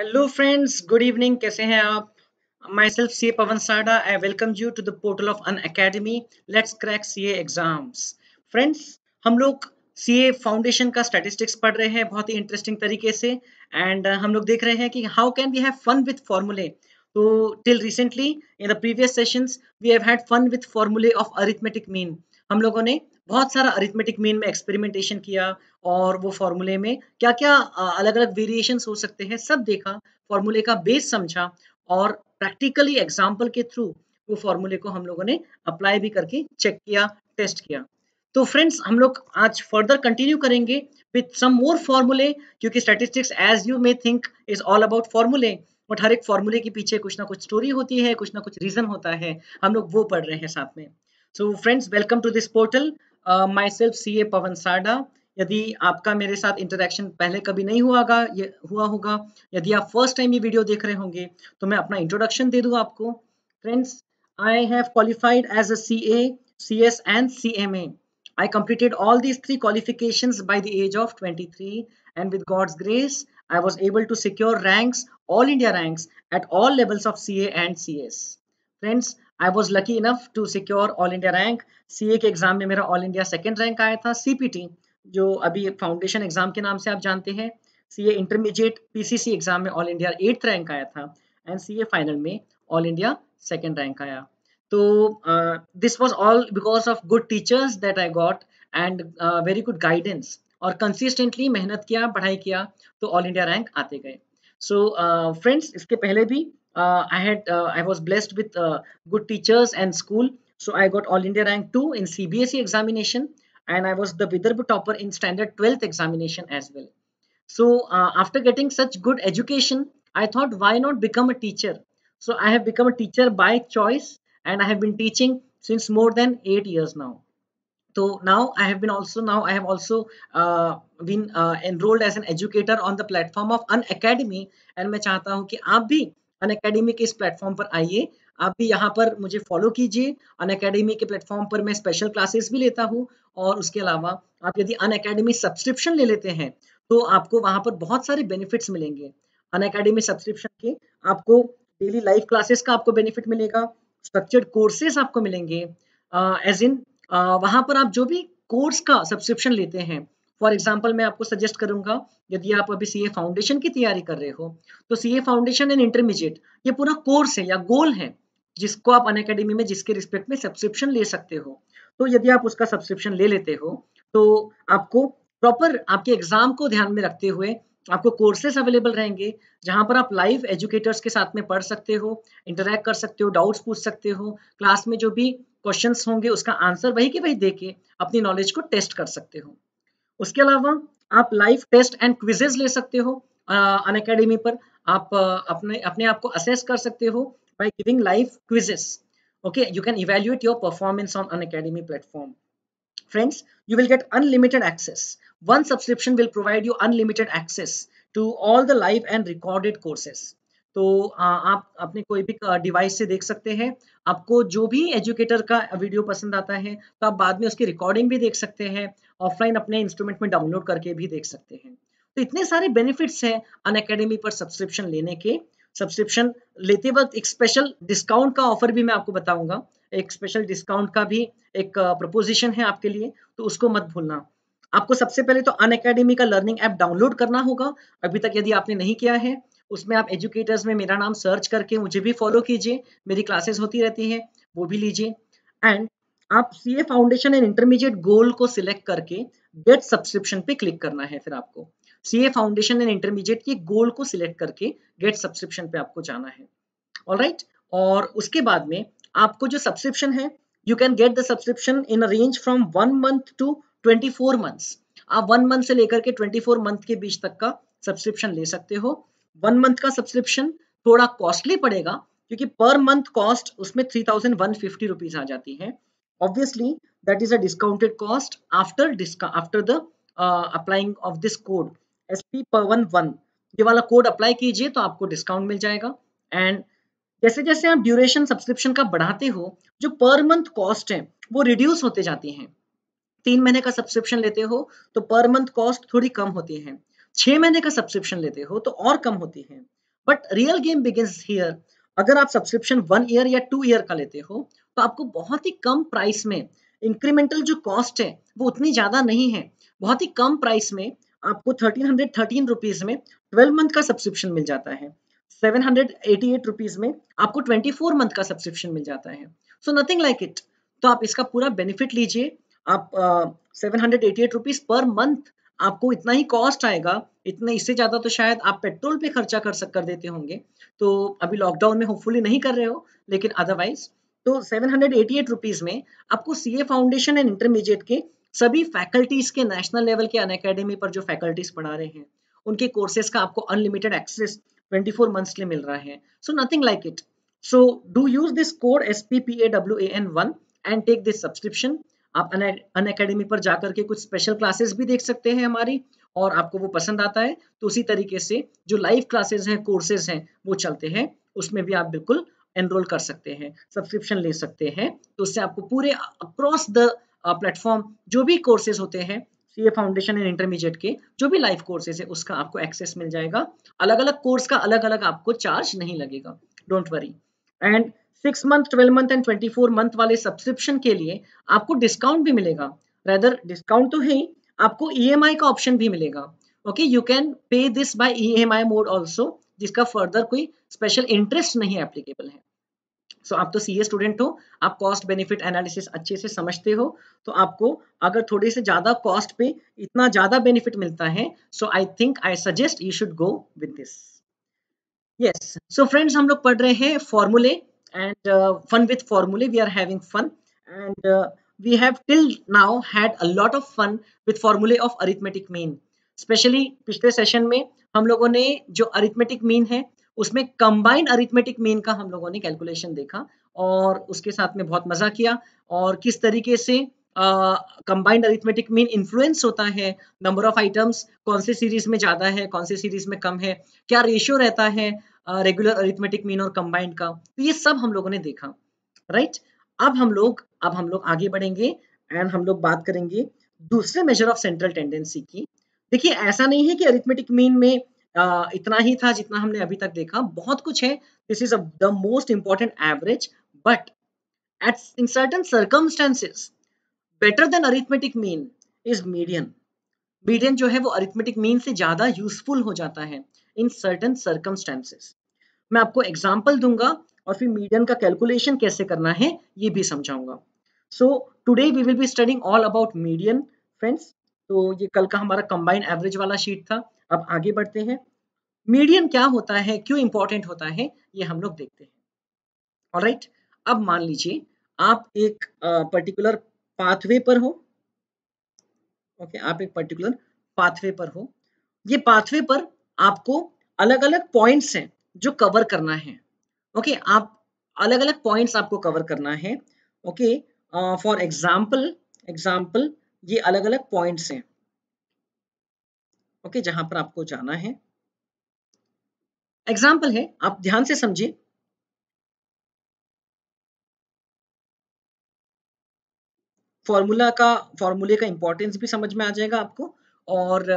Hello friends good evening कैसे हैं आप माई myself C Pawan Sada I welcome you to the portal of Unacademy let's crack C exams friends हम लोग सी A foundation का statistics पढ़ रहे हैं बहुत ही इंटरेस्टिंग तरीके से एंड uh, हम लोग देख रहे हैं कि how can we have fun with formulae तो till recently in the previous sessions we have had fun with formulae of arithmetic mean हम लोगों ने बहुत सारा अरिथमेटिक मीन में एक्सपेरिमेंटेशन किया और वो फॉर्मूले में क्या क्या अलग अलग वेरिएशन हो सकते हैं सब देखा फॉर्मूले का बेस समझा और प्रैक्टिकली एग्जाम्पल के थ्रू वो फॉर्मूले को हम लोगों ने अप्लाई भी करके चेक किया टेस्ट किया तो फ्रेंड्स हम लोग आज फर्दर कंटिन्यू करेंगे विथ सम मोर फॉर्मूले क्योंकि statistics as you may think is all about formulae but हर एक फॉर्मूले के पीछे कुछ ना कुछ स्टोरी होती है कुछ ना कुछ रीजन होता है हम लोग वो पढ़ रहे हैं साथ में so friends welcome to this portal myself C A Pawan Sada यदि आपका मेरे साथ इंटरेक्शन पहले कभी नहीं हुआ गा, हुआ होगा यदि आप फर्स्ट टाइम ये वीडियो देख रहे होंगे तो मैं अपना इंट्रोडक्शन दे दू आपको friends I have qualified as a C A C S and C M A I completed all these three qualification by the age of twenty three and with God's grace I was able to secure ranks all India ranks at all levels of C A and C S friends I was lucky enough to secure all India rank C A के exam में मेरा all India second rank आया था CPT जो अभी foundation exam के नाम से आप जानते हैं C A intermediate PCC exam में ऑल इंडिया एट्थ रैंक आया था एंड सी ए फाइनल में ऑल इंडिया सेकेंड रैंक आया तो this was all because of good teachers that I got and very good guidance और consistently मेहनत किया पढ़ाई किया तो ऑल इंडिया रैंक आते गए सो so, फ्रेंड्स uh, इसके पहले भी uh, I had uh, I was blessed with uh, good teachers and school. So I got All India rank two in CBSE examination, and I was the Vidarbha topper in standard 12th examination as well. So uh, after getting such good education, I thought why not become a teacher? So I have become a teacher by choice, and I have been teaching since more than eight years now. So now I have been also now I have also uh, been uh, enrolled as an educator on the platform of An Academy, and I want हूँ कि आप अन academy के इस platform पर आइए आप भी यहाँ पर मुझे फॉलो कीजिए अन अकेडमी के प्लेटफॉर्म पर मैं स्पेशल क्लासेस भी लेता हूँ और उसके अलावा आप यदि अन अकेडमी सब्सक्रिप्शन ले लेते हैं तो आपको वहाँ पर बहुत सारे बेनिफिट्स मिलेंगे अन अकेडमी सब्सक्रिप्शन के आपको डेली लाइव क्लासेस का आपको बेनिफिट मिलेगा स्ट्रक्चर्ड कोर्सेज आपको मिलेंगे एज इन वहाँ पर आप जो भी कोर्स का सब्सक्रिप्शन लेते हैं फॉर एग्जाम्पल मैं आपको सजेस्ट करूंगा यदि आप अभी सी फाउंडेशन की तैयारी कर रहे हो तो सी फाउंडेशन एंड इंटरमीडिएट ये पूरा कोर्स है या गोल है जिसको आप अन अकेडमी में जिसके रिस्पेक्ट में सब्सक्रिप्शन ले सकते हो तो यदि आप उसका सब्सक्रिप्शन ले लेते हो तो आपको प्रॉपर आपके एग्जाम को ध्यान में रखते हुए आपको कोर्सेज अवेलेबल रहेंगे जहां पर आप लाइव एजुकेटर्स के साथ में पढ़ सकते हो इंटरेक्ट कर सकते हो डाउट्स पूछ सकते हो क्लास में जो भी क्वेश्चंस होंगे उसका आंसर वही के वही देके अपनी नॉलेज को टेस्ट कर सकते हो उसके अलावा आप लाइव टेस्ट एंड क्विजेज ले सकते हो अन अकेडमी पर आप अपने अपने आप को असेस कर सकते हो by giving live quizzes okay you can evaluate your performance on Unacademy platform friends you will get unlimited access one subscription will provide you unlimited access to all the live and recorded courses तो आप अपने कोई भी device से देख सकते हैं आपको जो भी एजुकेटर का वीडियो पसंद आता है तो आप बाद में उसकी रिकॉर्डिंग भी देख सकते हैं ऑफलाइन अपने इंस्ट्रूमेंट में डाउनलोड करके भी देख सकते हैं तो इतने सारे बेनिफिट्स हैं अन अकेडमी पर सब्सक्रिप्शन लेने के सब्सक्रिप्शन लेते वक्त एक स्पेशल डिस्काउंट का ऑफर भी मैं आपको बताऊंगा एक स्पेशल डिस्काउंट का भी एक प्रपोजिशन है आपके लिए तो उसको मत भूलना आपको सबसे पहले तो अन अकेडमी का लर्निंग ऐप डाउनलोड करना होगा अभी तक यदि आपने नहीं किया है उसमें आप एजुकेटर्स में मेरा नाम सर्च करके मुझे भी फॉलो कीजिए मेरी क्लासेस होती रहती है वो भी लीजिए एंड आप C A foundation and intermediate goal को सिलेक्ट करके गेट सब्सक्रिप्शन पे क्लिक करना है फिर आपको C A foundation and intermediate के गोल को सिलेक्ट करके गेट सब्सक्रिप्शन पे आपको जाना है ऑल right? और उसके बाद में आपको जो सब्सक्रिप्शन है you can get the subscription in range from one month to twenty four month आप वन मंथ से लेकर के ट्वेंटी फोर मंथ के बीच तक का सब्सक्रिप्शन ले सकते हो वन मंथ का सब्सक्रिप्शन थोड़ा कॉस्टली पड़ेगा क्योंकि पर मंथ कॉस्ट उसमें three thousand one fifty rupees आ जाती है obviously that is a discounted cost after discount after the uh, applying of this code sp per one one ये वाला कोड अप्लाई कीजिए तो आपको डिस्काउंट मिल जाएगा एंड जैसे जैसे आप ड्यूरेशन सब्सक्रिप्शन का बढ़ाते हो जो पर मंथ कॉस्ट है वो रिड्यूस होते जाती हैं तीन महीने का सब्सक्रिप्शन लेते हो तो पर मंथ कॉस्ट थोड़ी कम होती है छह महीने का सब्सक्रिप्शन लेते हो तो और कम होती है but real game begin here अगर आप सब्सक्रिप्शन वन ईयर या टू ईयर का लेते हो तो आपको बहुत ही कम प्राइस में इंक्रीमेंटल जो कॉस्ट है वो उतनी ज्यादा नहीं है बहुत ही कम प्राइस में आपको थर्टीन हंड्रेड थर्टीन रुपीज में ट्वेल्व मंथ का सब्सक्रिप्शन मिल जाता है seven hundred eighty eight rupees में आपको ट्वेंटी फोर मंथ का सब्सक्रिप्शन मिल जाता है सो नथिंग लाइक इट तो आप इसका पूरा बेनिफिट लीजिए आप seven hundred eighty eight rupees per month आपको इतना ही कॉस्ट आएगा इतने इससे ज्यादा तो शायद आप पेट्रोल पे खर्चा कर सक कर देते होंगे तो अभी लॉकडाउन में होपफुली नहीं कर रहे हो लेकिन अदरवाइज तो 788 रुपीस में आपको सीए फाउंडेशन एंड इंटरमीडिएट के सभी फैकल्टीज के नेशनल लेवल के अन अकेडमी पर जो फैकल्टीज पढ़ा रहे हैं उनके कोर्सेज का आपको अनलिमिटेड एक्सेस 24 फोर मंथ्स के लिए मिल रहा है so nothing like it so do use this code S P P A W A N one and take this subscription आप अन अकेडमी पर जाकर के कुछ स्पेशल क्लासेस भी देख सकते हैं हमारी और आपको वो पसंद आता है तो उसी तरीके से जो लाइव क्लासेस हैं कोर्सेज हैं वो चलते हैं उसमें भी आप बिल्कुल एनरोल कर सकते हैं सब्सक्रिप्शन ले सकते हैं तो उससे आपको पूरे अक्रॉस द प्लेटफॉर्म जो भी कोर्सेज होते हैं सीए फाउंडेशन एंड इंटरमीडिएट के जो भी लाइव कोर्सेज है उसका आपको एक्सेस मिल जाएगा अलग अलग कोर्स का अलग अलग आपको चार्ज नहीं लगेगा don't worry and six month twelve month and twenty four month वाले सब्सक्रिप्शन के लिए आपको डिस्काउंट भी मिलेगा रेदर डिस्काउंट तो है ही आपको ई e का ऑप्शन भी मिलेगा okay you can pay this by E mode also जिसका फर्दर कोई स्पेशल इंटरेस्ट नहीं एप्लीकेबल है सो आप तो सीए स्टूडेंट हो आप कॉस्ट बेनिफिट एनालिसिस अच्छे से समझते हो तो आपको अगर थोड़े से ज्यादा कॉस्ट पे इतना ज्यादा बेनिफिट मिलता है so I think I suggest you should go with this yes so friends हम लोग पढ़ रहे हैं formulae and fun with formulae we are having fun and we have till now had a lot of fun with formulae of arithmetic mean specially पिछले session में हम लोगों ने जो अरिथमेटिक मीन है उसमें कंबाइन अरिथमेटिक मीन का हम लोगों ने कैलकुलेशन देखा और उसके साथ में बहुत मजा किया और किस तरीके से कंबाइंड अरिथमेटिक मीन इन्फ्लुएंस होता है नंबर ऑफ आइटम्स कौन से सीरीज में ज्यादा है कौन से सीरीज में कम है क्या रेशियो रहता है रेगुलर अरिथमेटिक मीन और कंबाइंड का तो ये सब हम लोगों ने देखा राइट right? अब हम लोग अब हम लोग आगे बढ़ेंगे एंड हम लोग बात करेंगे दूसरे मेजर ऑफ सेंट्रल टेंडेंसी की देखिए ऐसा नहीं है कि अरिथमेटिक मीन में इतना ही था जितना हमने अभी तक देखा बहुत कुछ है this is the most important average but at in certain circumstances better than arithmetic mean is median median जो है वो अरिथमेटिक मीन से ज्यादा यूजफुल हो जाता है इन सर्टन सर्कमस्टेंसेस मैं आपको एग्जाम्पल दूंगा और फिर मीडियन का कैलकुलेशन कैसे करना है ये भी समझाऊंगा so today we will be studying all about median friends तो ये कल का हमारा कंबाइंड एवरेज वाला शीट था अब आगे बढ़ते हैं मीडियम क्या होता है क्यों इंपॉर्टेंट होता है ये हम लोग देखते हैं और राइट अब मान लीजिए आप एक पर्टिकुलर पाथवे पर हो ओके okay, आप एक पर्टिकुलर पाथवे पर हो ये पाथवे पर आपको अलग अलग पॉइंट्स हैं जो कवर करना है ओके okay, आप अलग अलग पॉइंट्स आपको कवर करना है ओके फॉर एग्जाम्पल एग्जाम्पल ये अलग अलग पॉइंट्स हैं ओके okay, जहां पर आपको जाना है एग्जाम्पल है आप ध्यान से समझिए फॉर्मूला का फॉर्मूले का इंपॉर्टेंस भी समझ में आ जाएगा आपको और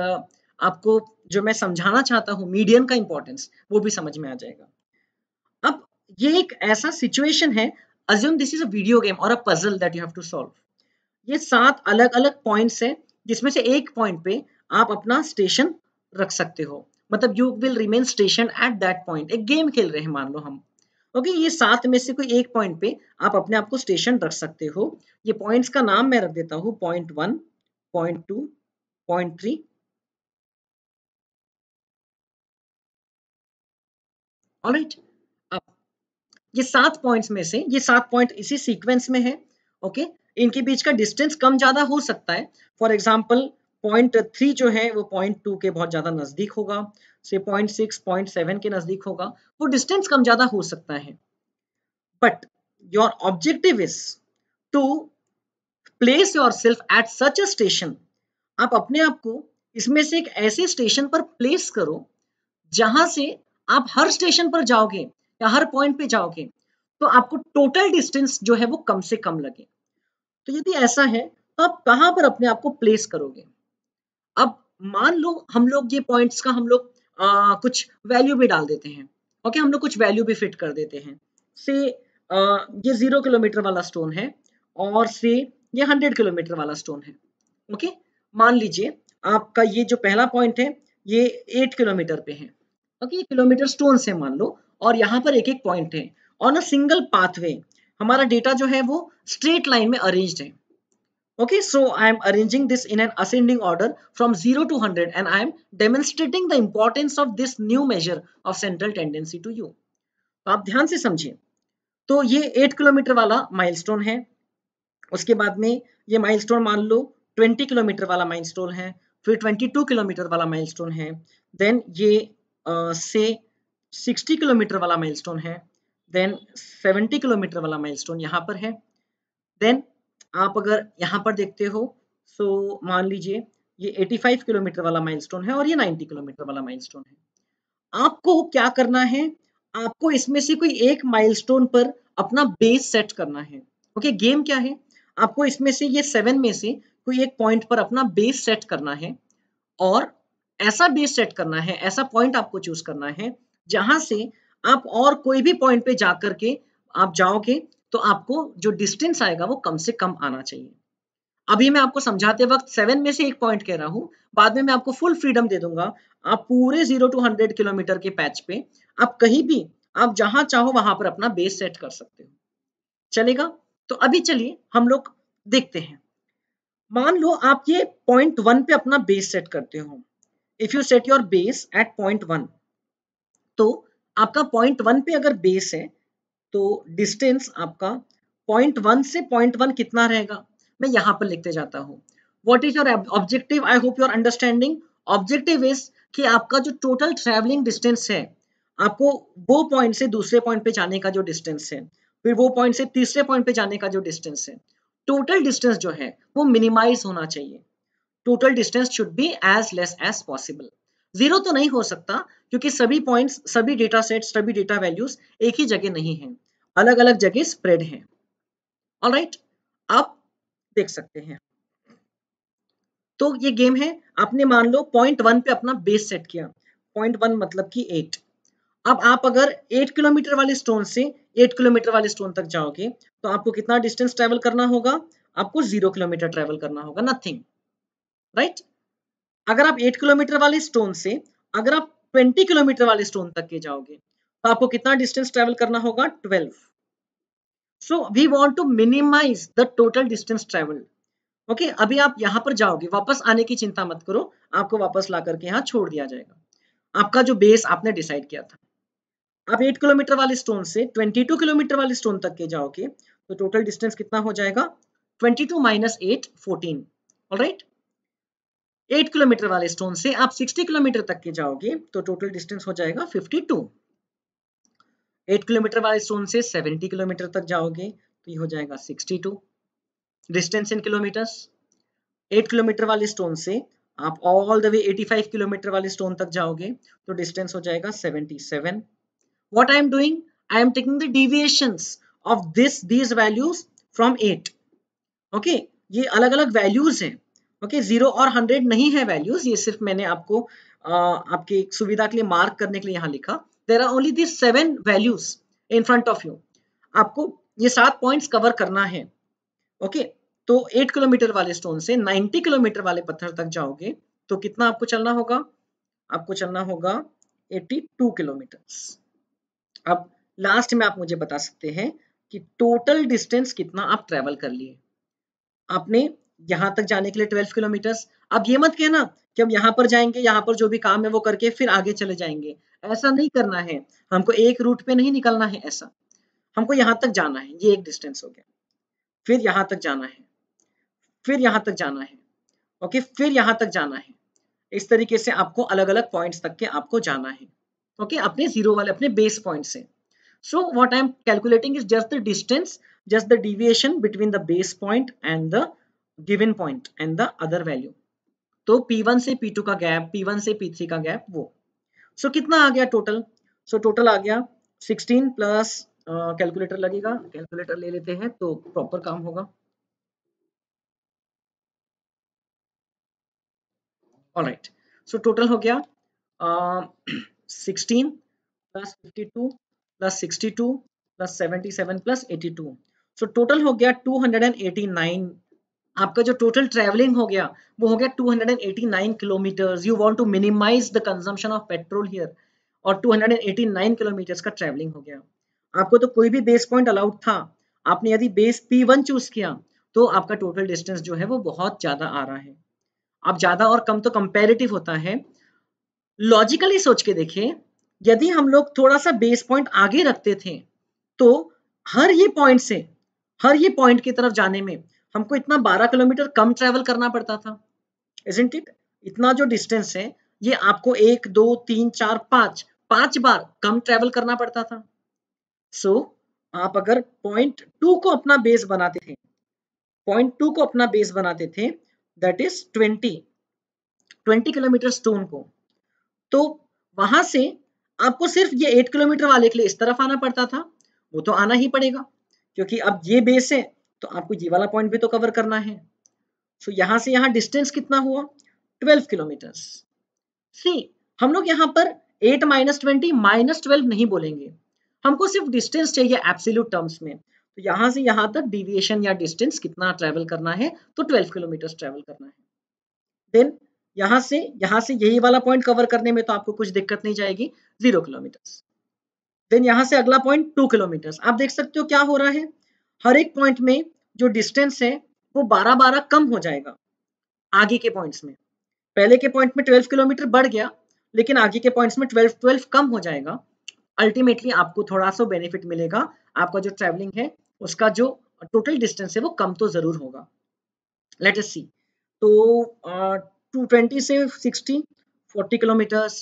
आपको जो मैं समझाना चाहता हूं मीडियम का इंपॉर्टेंस वो भी समझ में आ जाएगा अब ये एक ऐसा सिचुएशन है assume this is a video game और a puzzle that you have to solve ये सात अलग अलग पॉइंट्स है जिसमें से एक पॉइंट पे आप अपना स्टेशन रख सकते हो मतलब you will remain station at that point एक गेम खेल रहे हैं मान लो हम ओके okay, ये सात में से कोई एक पॉइंट पे आप अपने आप को स्टेशन रख सकते हो ये पॉइंट्स का नाम मैं रख देता हूँ point one point two point three alright अब ये सात पॉइंट्स में से ये सात पॉइंट इसी सीक्वेंस में है ओके okay? इनके बीच का डिस्टेंस कम ज्यादा हो सकता है फॉर एग्जाम्पल पॉइंट थ्री जो है वो पॉइंट टू के बहुत ज्यादा नजदीक होगा से पॉइंट सिक्स पॉइंट सेवन के नजदीक होगा वो डिस्टेंस कम ज्यादा हो सकता है but your objective is to place yourself at such a station आप अपने आप को इसमें से एक ऐसे स्टेशन पर प्लेस करो जहां से आप हर स्टेशन पर जाओगे या हर पॉइंट पे जाओगे तो आपको टोटल डिस्टेंस जो है वो कम से कम लगे तो यदि ऐसा है तो आप कहां पर अपने आप को प्लेस करोगे अब मान लो हम लोग ये पॉइंट्स का हम लोग कुछ वैल्यू भी डाल देते हैं ओके हम लोग कुछ वैल्यू भी फिट कर देते हैं से आ, ये जीरो किलोमीटर वाला स्टोन है और से ये हंड्रेड किलोमीटर वाला स्टोन है ओके मान लीजिए आपका ये जो पहला पॉइंट है ये एट किलोमीटर पे है ओके ये किलोमीटर स्टोन से मान लो और यहाँ पर एक एक पॉइंट है ऑन अ सिंगल पाथवे हमारा डेटा जो है वो स्ट्रेट लाइन में अरेंज्ड है Okay, so I am arranging this in an ascending order from 0 to 100 and I am demonstrating the importance of this new measure of central tendency to you to aap dhyan se samjhe to ye 8 km wala milestone hai uske baad mein ye milestone maan lo 20 km wala milestone hai फिर 22 kilometre वाला milestone है then ये uh, से 60 kilometre वाला milestone है then 70 kilometre वाला milestone यहाँ पर है देन आप अगर यहाँ पर देखते हो सो मान लीजिए ये 85 किलोमीटर वाला माइलस्टोन है और ये 90 किलोमीटर वाला माइलस्टोन है आपको क्या करना है आपको इसमें से कोई एक माइलस्टोन पर अपना बेस सेट करना है ओके okay, गेम क्या है आपको इसमें से ये सेवन में से कोई एक पॉइंट पर अपना बेस सेट करना है और ऐसा बेस सेट करना है ऐसा पॉइंट आपको चूज करना है जहां से आप और कोई भी पॉइंट पे जाकर के आप जाओगे तो आपको जो डिस्टेंस आएगा वो कम से कम आना चाहिए अभी मैं आपको समझाते वक्त सेवन में से एक पॉइंट कह रहा हूं बाद में मैं आपको फुल फ्रीडम दे दूंगा आप पूरे जीरो टू हंड्रेड किलोमीटर के पैच पे आप कहीं भी आप जहां चाहो वहां पर अपना बेस सेट कर सकते हो चलेगा तो अभी चलिए हम लोग देखते हैं मान लो आप ये पॉइंट वन पे अपना बेस सेट करते हो if you set your base at point one तो आपका पॉइंट वन पे अगर बेस है तो डिस्टेंस आपका पॉइंट वन से पॉइंट वन कितना रहेगा मैं यहां पर लिखते जाता हूं what is your objective I hope your understanding objective is कि आपका जो टोटल ट्रेवलिंग डिस्टेंस है आपको वो पॉइंट से दूसरे पॉइंट पे जाने का जो डिस्टेंस है फिर वो पॉइंट से तीसरे पॉइंट पे जाने का जो डिस्टेंस है टोटल डिस्टेंस जो है वो मिनिमाइज होना चाहिए total distance should be as less as possible zero तो नहीं हो सकता क्योंकि सभी पॉइंट्स सभी डेटा सेट सभी डेटा वैल्यूज एक ही जगह नहीं है अलग अलग जगह स्प्रेड है ऑल राइट आप देख सकते हैं तो ये गेम है आपने मान लो पॉइंट वन पे अपना बेस सेट किया पॉइंट वन मतलब कि एट अब आप अगर एट किलोमीटर वाले स्टोन से एट किलोमीटर वाले स्टोन तक जाओगे तो आपको कितना डिस्टेंस ट्रेवल करना होगा आपको जीरो किलोमीटर ट्रेवल करना होगा नथिंग राइट right? अगर आप एट किलोमीटर वाले स्टोन से अगर आप ट्वेंटी किलोमीटर वाले स्टोन तक के जाओगे तो आपको कितना डिस्टेंस ट्रेवल करना होगा twelve so we want to minimise the total distance travelled okay अभी आप यहाँ पर जाओगे वापस आने की चिंता मत करो आपको वापस ला करके यहाँ छोड़ दिया जाएगा आपका जो बेस आपने डिसाइड किया था आप 8 किलोमीटर वाले स्टोन से 22 किलोमीटर वाले स्टोन तक के जाओगे तो टोटल डिस्टेंस कितना हो जाएगा 22 two minus eight fourteen right eight kilometre वाले स्टोन से आप 60 किलोमीटर तक के जाओगे तो टोटल डिस्टेंस हो जाएगा 52 एट किलोमीटर वाले सोन से सेवेंटी किलोमीटर तक जाओगे तो ये हो जाएगा sixty two distance in kilometers eight kilometre वाले स्टोन से आप ऑल द वे 85 किलोमीटर वाले स्टोन तक जाओगे तो डिस्टेंस हो जाएगा 77 what I am doing I am taking the deviation of this these values from 8 okay ये अलग अलग वैल्यूज हैं ओके okay, जीरो और हंड्रेड नहीं है वैल्यूज ये सिर्फ मैंने आपको आ, आपकी सुविधा के लिए मार्क करने के लिए यहाँ लिखा there are only this seven values in front of you आपको ये सात पॉइंट्स कवर करना है ओके okay? तो एट किलोमीटर वाले स्टोन से नाइन्टी किलोमीटर वाले पत्थर तक जाओगे तो कितना आपको चलना होगा आपको चलना होगा 82 किलोमीटर अब लास्ट में आप मुझे बता सकते हैं कि टोटल डिस्टेंस कितना आप ट्रेवल कर लिए आपने यहां तक जाने के लिए 12 किलोमीटर अब ये मत कहना कि हम यहाँ पर जाएंगे यहाँ पर जो भी काम है वो करके फिर आगे चले जाएंगे ऐसा नहीं करना है हमको एक रूट पे नहीं निकलना है ऐसा हमको यहाँ तक जाना है ये एक डिस्टेंस हो गया फिर यहाँ तक जाना है फिर यहाँ तक जाना है ओके फिर यहाँ तक जाना है इस तरीके से आपको अलग अलग पॉइंट्स तक के आपको जाना है ओके अपने जीरो वाले अपने बेस पॉइंट से so what I am calculating is just the distance just the deviation between the base point and the given point and the other value तो P1 से P2 का गैप P1 से P3 का gap वो सो so, कितना आ गया total so so, total आ गया 16 प्लस कैलकुलेटर uh, लगेगा कैलकुलेटर ले लेते हैं तो प्रॉपर काम होगा ऑलराइट सो टोटल हो गया sixteen plus fifty two plus sixty two plus seventy seven plus eighty so total हो गया टू हंड्रेड आपका जो टोटल ट्रेवलिंग हो गया वो हो गया 289 kilometer you want to minimise the consumption of petrol here और 289 किलोमीटर का ट्रेवलिंग हो गया आपको तो कोई भी बेस पॉइंट अलाउड था आपने यदि बेस P1 चूज किया तो आपका टोटल डिस्टेंस जो है वो बहुत ज्यादा आ रहा है आप ज्यादा और कम तो कंपेरेटिव होता है लॉजिकली सोच के देखिए यदि हम लोग थोड़ा सा बेस पॉइंट आगे रखते थे तो हर ये पॉइंट से हर ये पॉइंट की तरफ जाने में हमको इतना 12 किलोमीटर कम ट्रेवल करना पड़ता था इट इतना जो डिस्टेंस है ये आपको एक दो तीन चार पांच पांच बार कम ट्रेवल करना पड़ता था सो so, आप अगर पॉइंट टू को अपना बेस बनाते थे पॉइंट टू को अपना बेस बनाते थे that is twenty twenty kilometer stone को तो वहां से आपको सिर्फ ये एट किलोमीटर वाले के लिए इस तरफ आना पड़ता था वो तो आना ही पड़ेगा क्योंकि अब ये बेस है तो आपको ये वाला पॉइंट भी तो कवर करना है सो so, यहां से यहाँ डिस्टेंस कितना हुआ 12 किलोमीटर सी हम लोग यहाँ पर 8 माइनस ट्वेंटी माइनस ट्वेल्व नहीं बोलेंगे हमको सिर्फ डिस्टेंस चाहिए एप्सिल्यूट टर्म्स में तो यहां से यहां तक डिविएशन या डिस्टेंस कितना ट्रेवल करना है तो 12 किलोमीटर ट्रेवल करना है देन यहाँ से यहाँ से यही वाला पॉइंट कवर करने में तो आपको कुछ दिक्कत नहीं जाएगी जीरो किलोमीटर देन यहां से अगला पॉइंट टू किलोमीटर आप देख सकते हो क्या हो रहा है हर एक पॉइंट में जो डिस्टेंस है वो बारह बारह कम हो जाएगा आगे के पॉइंट्स में पहले के पॉइंट में ट्वेल्व किलोमीटर बढ़ गया लेकिन आगे के पॉइंट्स में ट्वेल्व ट्वेल्व कम हो जाएगा अल्टीमेटली आपको थोड़ा सा बेनिफिट मिलेगा आपका जो ट्रेवलिंग है उसका जो टोटल डिस्टेंस है वो कम तो जरूर होगा लेट एस सी तो टू ट्वेंटी से sixty forty kilometers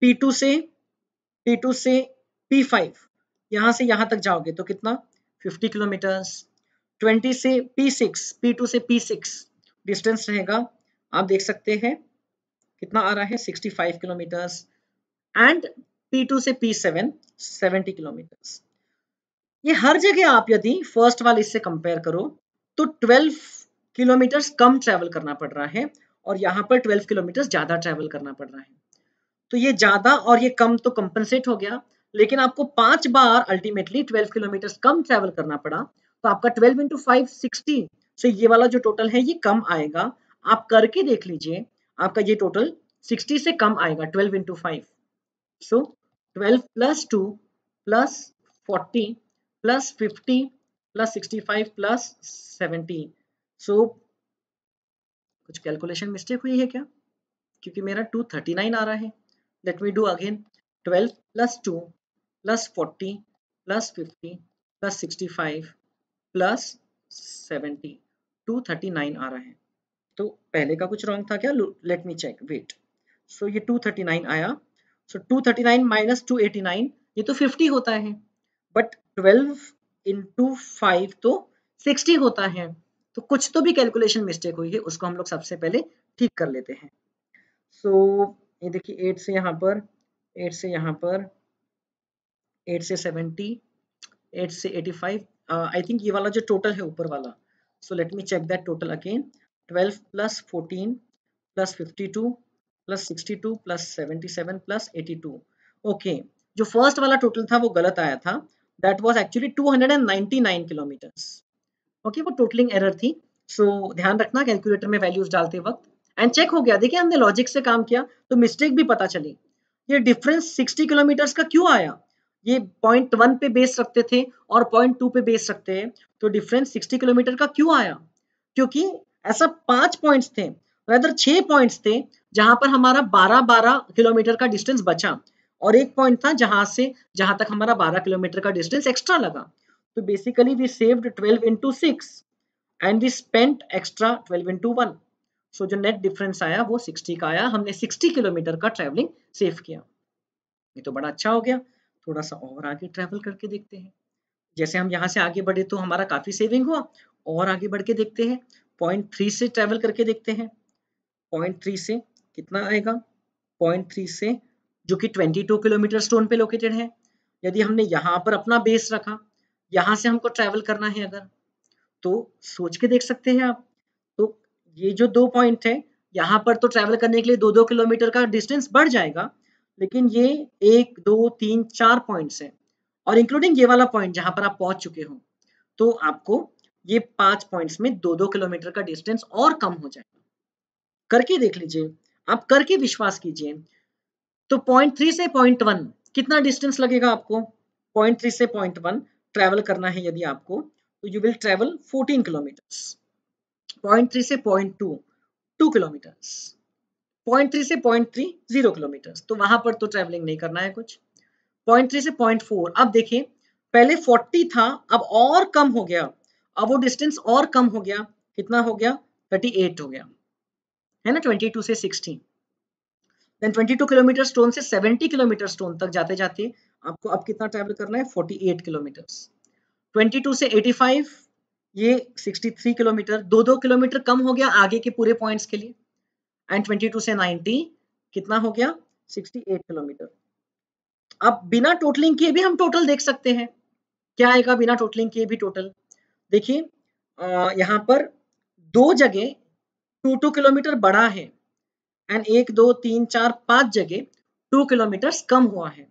P two से पी टू से पी फाइव यहां से यहाँ तक जाओगे तो कितना 50 किलोमीटर्स 20 से P6 P2 से P6 डिस्टेंस रहेगा आप देख सकते हैं कितना आ रहा है 65 किलोमीटर्स एंड P2 से P7 70 किलोमीटर ये हर जगह आप यदि फर्स्ट वाले इससे कंपेयर करो तो 12 किलोमीटर्स कम ट्रेवल करना पड़ रहा है और यहाँ पर 12 किलोमीटर्स ज़्यादा ट्रैवल करना पड़ रहा है तो ये ज़्यादा और ये कम तो कंपनसेट हो गया लेकिन आपको पांच बार अल्टीमेटली 12 किलोमीटर कम ट्रेवल करना पड़ा तो आपका 12 इंटू फाइव सिक्सटी से ये वाला जो टोटल है ये कम आएगा आप करके देख लीजिए आपका ये टोटल 60 से कम आएगा 12 into five so 12 plus two plus forty plus fifty plus sixty five plus seventy so कुछ कैलकुलेशन मिस्टेक हुई है क्या क्योंकि मेरा 239 आ रहा है let me do again 12 plus two plus 40 plus 50 plus 65 plus 70 239 आ रहा है तो पहले का कुछ रॉन्ग था क्या let me check wait so ये 239 आया सो so 239 माइनस 289 ये तो 50 होता है बट 12 इंटू फाइव तो 60 होता है तो कुछ तो भी कैलकुलेशन मिस्टेक हुई है उसको हम लोग सबसे पहले ठीक कर लेते हैं सो so, ये देखिए 8 से यहाँ पर 8 से यहाँ पर एट से सेवेंटी एट से eighty five I uh, think ये वाला जो टोटल है ऊपर वाला so let me check that total again twelve plus fourteen plus fifty two plus sixty two plus seventy seven plus eighty two okay जो first वाला total था वो गलत आया था that was actually two hundred and ninety nine kilometers okay वो totalling error थी so so, ध्यान रखना कैलकुलेटर में वैल्यूज डालते वक्त एंड चेक हो गया देखिए हमने लॉजिक से काम किया तो मिस्टेक भी पता चली ये डिफरेंस सिक्सटी किलोमीटर्स का क्यों आया ये पॉइंट वन पे बेस रखते थे और पॉइंट टू पे बेस रखते हैं तो डिफरेंस सिक्सटी किलोमीटर का क्यों आया क्योंकि ऐसा पांच पॉइंट्स थे रेदर छह पॉइंट्स थे जहां पर हमारा बारह बारह किलोमीटर का डिस्टेंस बचा और एक पॉइंट था जहां से जहां तक हमारा 12 किलोमीटर का डिस्टेंस एक्स्ट्रा लगा तो basically we saved 12 into six and we spent extra 12 into one so जो नेट डिफरेंस आया वो 60 का आया हमने 60 किलोमीटर का ट्रेवलिंग सेव किया ये तो बड़ा अच्छा हो गया थोड़ा सा और आगे ट्रैवल करके देखते हैं जैसे हम यहाँ से आगे बढ़े तो हमारा काफ़ी सेविंग हुआ और आगे बढ़ के देखते हैं पॉइंट थ्री से ट्रैवल करके देखते हैं पॉइंट थ्री से कितना आएगा पॉइंट थ्री से जो कि ट्वेंटी टू किलोमीटर स्टोन पे लोकेटेड है यदि हमने यहाँ पर अपना बेस रखा यहाँ से हमको ट्रैवल करना है अगर तो सोच के देख सकते हैं आप तो ये जो दो पॉइंट है यहाँ पर तो ट्रैवल करने के लिए दो दो किलोमीटर का डिस्टेंस बढ़ जाएगा लेकिन ये एक दो तीन चार पॉइंट्स हैं और इंक्लूडिंग ये वाला पॉइंट जहां पर आप पहुंच चुके हो तो आपको ये पांच पॉइंट्स में दो दो किलोमीटर का डिस्टेंस और कम हो जाएगा करके देख लीजिए आप करके विश्वास कीजिए तो पॉइंट थ्री से पॉइंट वन कितना डिस्टेंस लगेगा आपको पॉइंट थ्री से पॉइंट वन ट्रेवल करना है यदि आपको तो you will travel fourteen kilometers point three से point two two kilometers point three से पॉइंट थ्री जीरो किलोमीटर तो वहां पर तो ट्रेवलिंग नहीं करना है कुछ पॉइंट थ्री से पॉइंट फोर अब देखिए पहले फोर्टी था अब और कम हो गया अब वो डिस्टेंस और कम हो गया कितना हो गया थर्टी एट हो गया है ना ट्वेंटी टू से सिक्सटी देन 22 किलोमीटर स्टोन से 70 किलोमीटर स्टोन तक जाते जाते आपको अब कितना ट्रेवल करना है 48 किलोमीटर 22 से 85 ये 63 किलोमीटर दो दो किलोमीटर कम हो गया आगे के पूरे पॉइंट्स के लिए एंड 22 से 90 कितना हो गया 68 किलोमीटर अब बिना टोटलिंग किए भी हम टोटल देख सकते हैं क्या आएगा बिना टोटलिंग किए भी टोटल देखिए यहाँ पर दो जगह टू टू किलोमीटर बड़ा है एंड एक दो तीन चार पांच जगह टू किलोमीटर कम हुआ है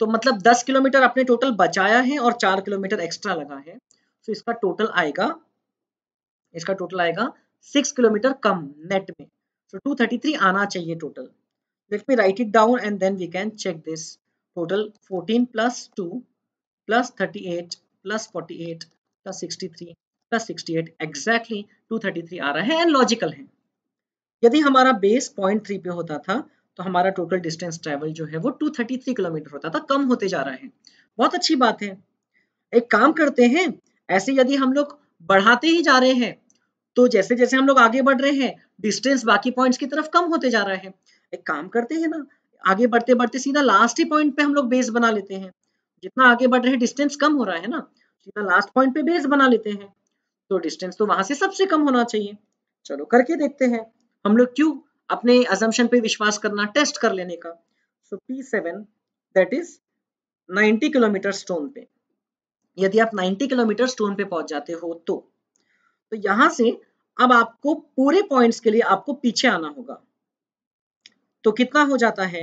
तो मतलब दस किलोमीटर आपने टोटल बचाया है और चार किलोमीटर एक्स्ट्रा लगा है तो इसका टोटल आएगा इसका टोटल आएगा सिक्स किलोमीटर कम नेट में So 233 आना चाहिए total. Let me write it down and then we can check this. Total 14 plus 2 plus 38 plus 48 plus 63 plus 68 exactly 233 आ रहा है एंड लॉजिकल है यदि हमारा बेस पॉइंट थ्री पे होता था तो हमारा टोटल डिस्टेंस ट्रेवल जो है वो 233 किलोमीटर होता था कम होते जा रहा है बहुत अच्छी बात है एक काम करते हैं ऐसे यदि हम लोग बढ़ाते ही जा रहे हैं तो जैसे जैसे हम लोग आगे बढ़ रहे हैं डिस्टेंस बाकी पॉइंट्स की तरफ कम होते जा रहा है एक काम करते हैं ना आगे बढ़ते बढ़ते सीधा लास्ट ही पॉइंट पे हम लोग बेस बना लेते हैं जितना आगे बढ़ रहे हैं डिस्टेंस कम हो रहा है ना सीधा लास्ट पॉइंट पे बेस बना लेते हैं तो डिस्टेंस तो वहां से सबसे कम होना चाहिए चलो करके देखते हैं हम लोग क्यों अपने अजम्पन पे विश्वास करना टेस्ट कर लेने का so P seven that is ninety kilometer stone पे यदि आप 90 किलोमीटर स्टोन पे पहुंच जाते हो तो तो यहां से अब आपको पूरे पॉइंट्स के लिए आपको पीछे आना होगा तो कितना हो जाता है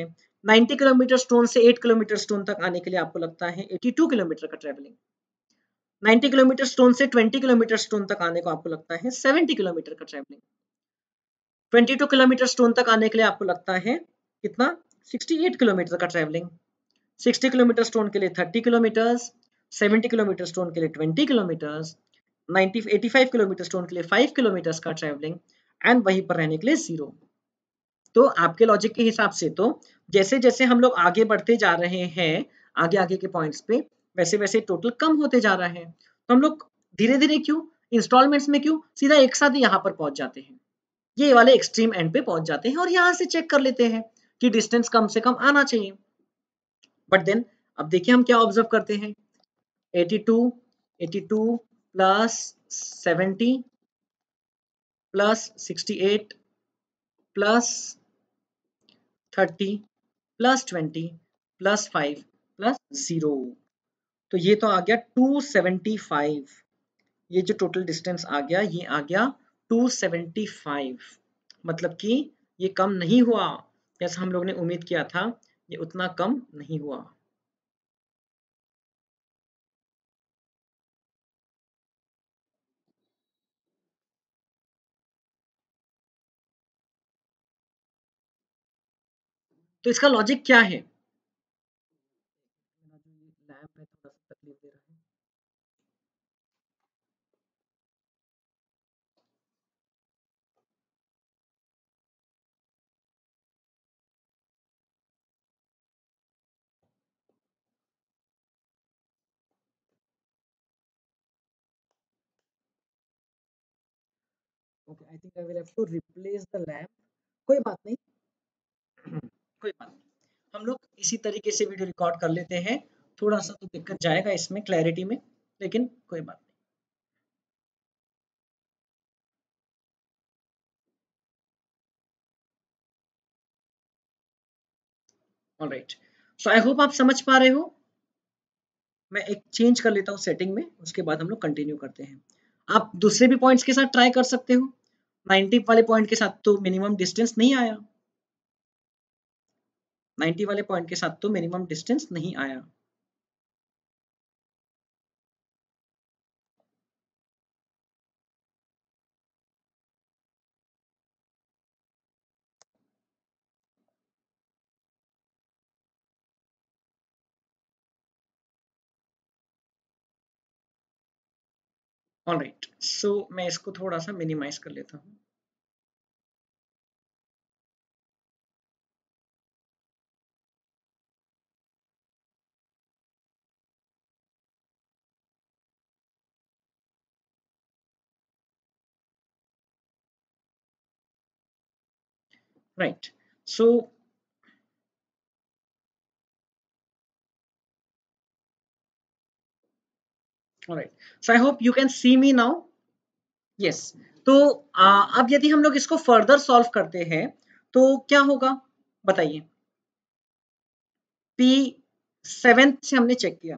90 किलोमीटर स्टोन से 8 किलोमीटर स्टोन तक आने के लिए आपको लगता है 82 किलोमीटर का ट्रेवलिंग 90 किलोमीटर स्टोन से 20 किलोमीटर स्टोन तक आने को आपको लगता है 70 किलोमीटर का ट्रेवलिंग 22 किलोमीटर स्टोन तक आने के लिए आपको लगता है कितना 68 किलोमीटर का ट्रेवलिंग 60 किलोमीटर स्टोन के लिए 30 किलोमीटर 70 किलोमीटर स्टोन के लिए 20 किलोमीटर 85 किलोमीटर स्टोन के लिए 5 किलोमीटर का ट्रेवलिंग एंड वहीं पर रहने के लिए जीरो तो आपके लॉजिक के हिसाब से तो जैसे जैसे हम लोग आगे बढ़ते जा रहे हैं आगे आगे के पॉइंट्स पे वैसे वैसे टोटल कम होते जा रहा है तो हम लोग धीरे धीरे क्यों इंस्टॉलमेंट्स में क्यों सीधा एक साथ यहाँ पर पहुंच जाते हैं ये वाले एक्सट्रीम एंड पे पहुंच जाते हैं और यहाँ से चेक कर लेते हैं कि डिस्टेंस कम से कम आना चाहिए बट देन अब देखिए हम क्या ऑब्जर्व करते हैं 82, 82, plus 70 plus 68 plus 30 plus 20 plus 5 plus zero तो ये तो आ गया 275 ये जो टोटल डिस्टेंस आ गया ये आ गया 275 मतलब कि ये कम नहीं हुआ जैसा हम लोग ने उम्मीद किया था ये उतना कम नहीं हुआ तो इसका लॉजिक क्या है okay i think i will have to replace the lamp koi baat nahi कोई बात नहीं हम लोग इसी तरीके से वीडियो रिकॉर्ड कर लेते हैं थोड़ा सा तो दिक्कत जाएगा इसमें क्लैरिटी में लेकिन कोई बात नहीं all right so I hope आप समझ पा रहे हो मैं एक चेंज कर लेता हूं सेटिंग में उसके बाद हम लोग कंटिन्यू करते हैं आप दूसरे भी पॉइंट्स के साथ ट्राई कर सकते हो 90 वाले पॉइंट के साथ तो मिनिमम डिस्टेंस नहीं आया 90 वाले पॉइंट के साथ तो मिनिमम डिस्टेंस नहीं आया ऑलराइट सो right. so, मैं इसको थोड़ा सा मिनिमाइज कर लेता हूँ right so all right so i hope you can see me now yes तो अब यदि हम लोग इसको फर्दर सॉल्व करते हैं तो क्या होगा बताइए पी सेवेंथ से हमने चेक किया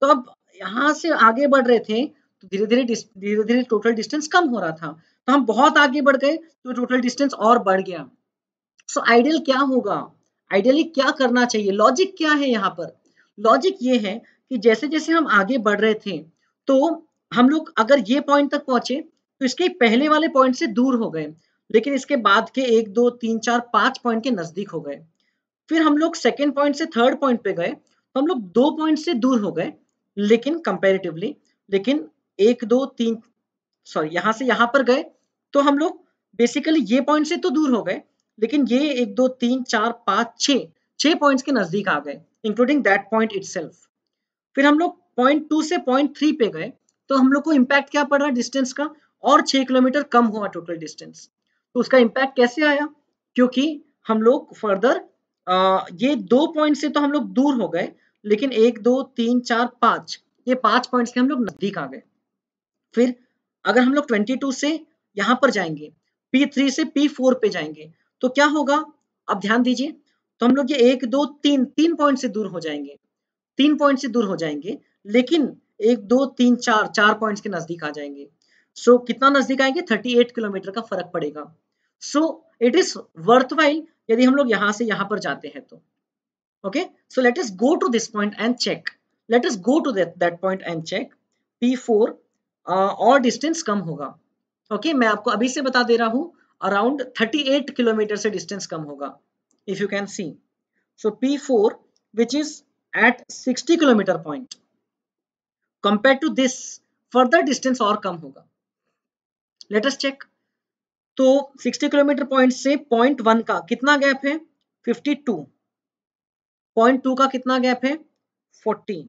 तो अब यहां से आगे बढ़ रहे थे तो धीरे धीरे धीरे धीरे टोटल डिस्टेंस कम हो रहा था तो हम बहुत आगे बढ़ गए तो टोटल डिस्टेंस और बढ़ गया सो so, आइडियल क्या होगा आइडियली क्या करना चाहिए लॉजिक क्या है यहाँ पर लॉजिक ये है कि जैसे जैसे हम आगे बढ़ रहे थे तो हम लोग अगर ये पॉइंट तक पहुंचे तो इसके पहले वाले पॉइंट से दूर हो गए लेकिन इसके बाद के एक दो तीन चार पांच पॉइंट के नजदीक हो गए फिर हम लोग सेकेंड पॉइंट से थर्ड पॉइंट पे गए तो हम लोग दो पॉइंट से दूर हो गए लेकिन कंपेरेटिवली लेकिन एक दो तीन सॉरी यहां से यहां पर गए तो हम लोग बेसिकली ये पॉइंट से तो दूर हो गए लेकिन ये एक दो तीन चार पाँच छ छह पॉइंट्स के नज़दीक आ गए इंक्लूडिंग दैट पॉइंट इट फिर हम लोग पॉइंट टू से पॉइंट थ्री पे गए तो हम लोग को इम्पैक्ट क्या पड़ रहा है डिस्टेंस का और छह किलोमीटर कम हुआ टोटल डिस्टेंस तो उसका इम्पैक्ट कैसे आया क्योंकि हम लोग फर्दर ये दो पॉइंट से तो हम लोग दूर हो गए लेकिन एक दो तीन चार पांच ये पांच पॉइंट्स के हम लोग नज़दीक आ गए फिर अगर हम लोग टू से यहाँ पर जाएंगे थ्री से फोर पे जाएंगे तो क्या होगा अब ध्यान दीजिए तो हम लोग ये एक दो तीन तीन पॉइंट से दूर हो जाएंगे तीन पॉइंट से दूर हो जाएंगे लेकिन एक दो तीन चार चार पॉइंट के नजदीक आ जाएंगे सो so, कितना नजदीक आएंगे 38 किलोमीटर का फर्क पड़ेगा सो इट इज वर्थ यदि हम लोग यहां से यहां पर जाते हैं तो okay so let's go to this point and check let's go to that point and check P four और डिस्टेंस कम होगा ओके okay? मैं आपको अभी से बता दे रहा हूं अराउंड 38 किलोमीटर से डिस्टेंस कम होगा if you can see so P four which is at sixty kilometer point compare to this further distance और कम होगा let us तो 60 किलोमीटर पॉइंट से पॉइंट वन का कितना गैप है 52 पॉइंट टू का कितना गैप है 40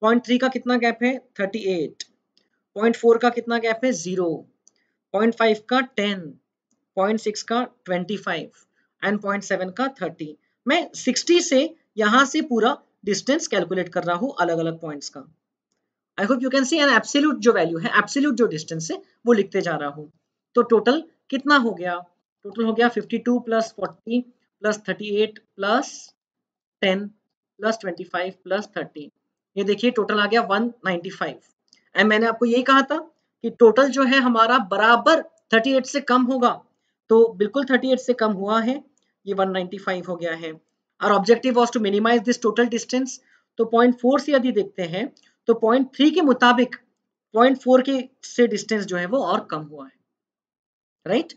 पॉइंट थ्री का कितना गैप है 38 पॉइंट फोर का कितना गैप है जीरो पॉइंट फाइव का टेन पॉइंट सिक्स का twenty five and point seven का थर्टी मैं सिक्सटी से यहां से पूरा डिस्टेंस कैलकुलेट कर रहा हूं अलग अलग पॉइंट्स का I hope you can see an absolute जो वैल्यू है एब्सोल्यूट जो डिस्टेंस है वो लिखते जा रहा हूं तो टोटल कितना हो गया टोटल हो गया 52 plus forty plus thirty eight plus ten plus twenty five plus thirty ये देखिए टोटल आ गया 195 एंड मैंने आपको यही कहा था कि टोटल जो है हमारा बराबर 38 से कम होगा तो बिल्कुल 38 से कम हुआ है ये 195 हो गया है और objective was to minimise this total distance तो पॉइंट फोर से यदि देखते हैं तो पॉइंट थ्री के मुताबिक पॉइंट फोर के से डिस्टेंस जो है वो और कम हुआ है राइट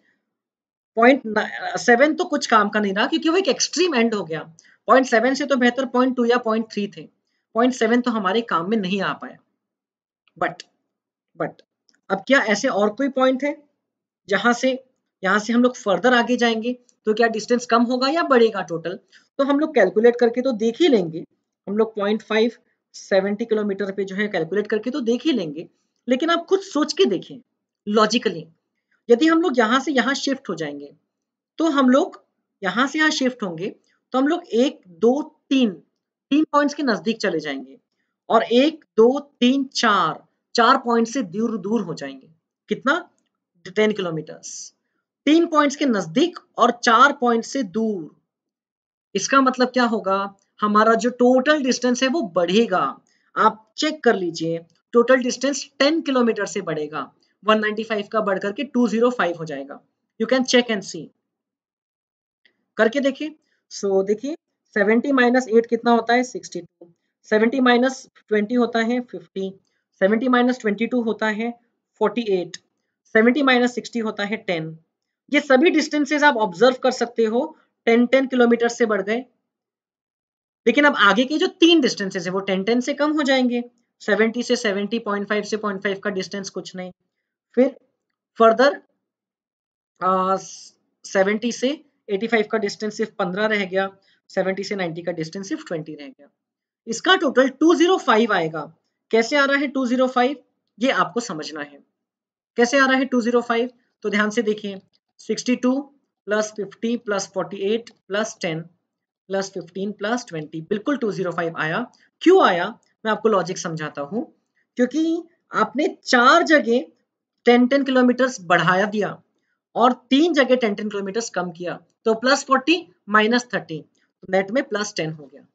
पॉइंट सेवन तो कुछ काम का नहीं रहा क्योंकि वो एक एक्सट्रीम एंड हो गया पॉइंट सेवन से तो बेहतर पॉइंट टू या पॉइंट थ्री थे पॉइंट सेवन तो हमारे काम में नहीं आ पाया बट बट अब क्या ऐसे और कोई पॉइंट है जहां से यहाँ से हम लोग फर्दर आगे जाएंगे तो क्या डिस्टेंस कम होगा या बढ़ेगा टोटल तो हम लोग कैलकुलेट करके तो देख ही लेंगे हम लोग पॉइंट फाइव सेवेंटी किलोमीटर पे जो है कैलकुलेट करके तो देख ही लेंगे लेकिन आप खुद सोच के देखें लॉजिकली यदि हम लोग यहाँ से यहाँ शिफ्ट हो जाएंगे तो हम लोग यहाँ से यहाँ शिफ्ट होंगे तो हम लोग एक दो तीन तीन पॉइंट्स के नजदीक चले जाएंगे और एक दो तीन चार चार पॉइंट से दूर दूर हो जाएंगे कितना टेन किलोमीटर्स तीन पॉइंट्स के नजदीक और चार पॉइंट से दूर इसका मतलब क्या होगा हमारा जो टोटल डिस्टेंस है वो बढ़ेगा आप चेक कर लीजिए टोटल डिस्टेंस 10 किलोमीटर से बढ़ेगा 195 का बढ़कर के 205 हो जाएगा you can check and see करके देखिए सो so, देखिए 70 माइनस एट कितना होता है 62 70 माइनस ट्वेंटी होता है 50 70 माइनस ट्वेंटी होता है 48 70 माइनस सिक्सटी होता है ये सभी डिस्टेंसेज आप ऑब्जर्व कर सकते हो टेन टेन किलोमीटर से बढ़ गए लेकिन अब आगे के जो तीन डिस्टेंसेज है वो टेन टेन से कम हो जाएंगे 70 से 70.5 से 0.5 का डिस्टेंस कुछ नहीं फिर फर्दर सेवेंटी से 85 का डिस्टेंस सिर्फ 15 रह गया 70 से 90 का डिस्टेंस सिर्फ 20 रह गया इसका टोटल 205 आएगा कैसे आ रहा है 205 ये आपको समझना है कैसे आ रहा है 205 तो ध्यान से देखिए 62 प्लस फिफ्टी बिल्कुल 205 आया क्यों आया मैं आपको लॉजिक समझाता हूं क्योंकि आपने चार जगह 10 10 किलोमीटर बढ़ाया दिया और तीन जगह 10 10 किलोमीटर कम किया तो plus forty minus thirty net में प्लस टेन हो गया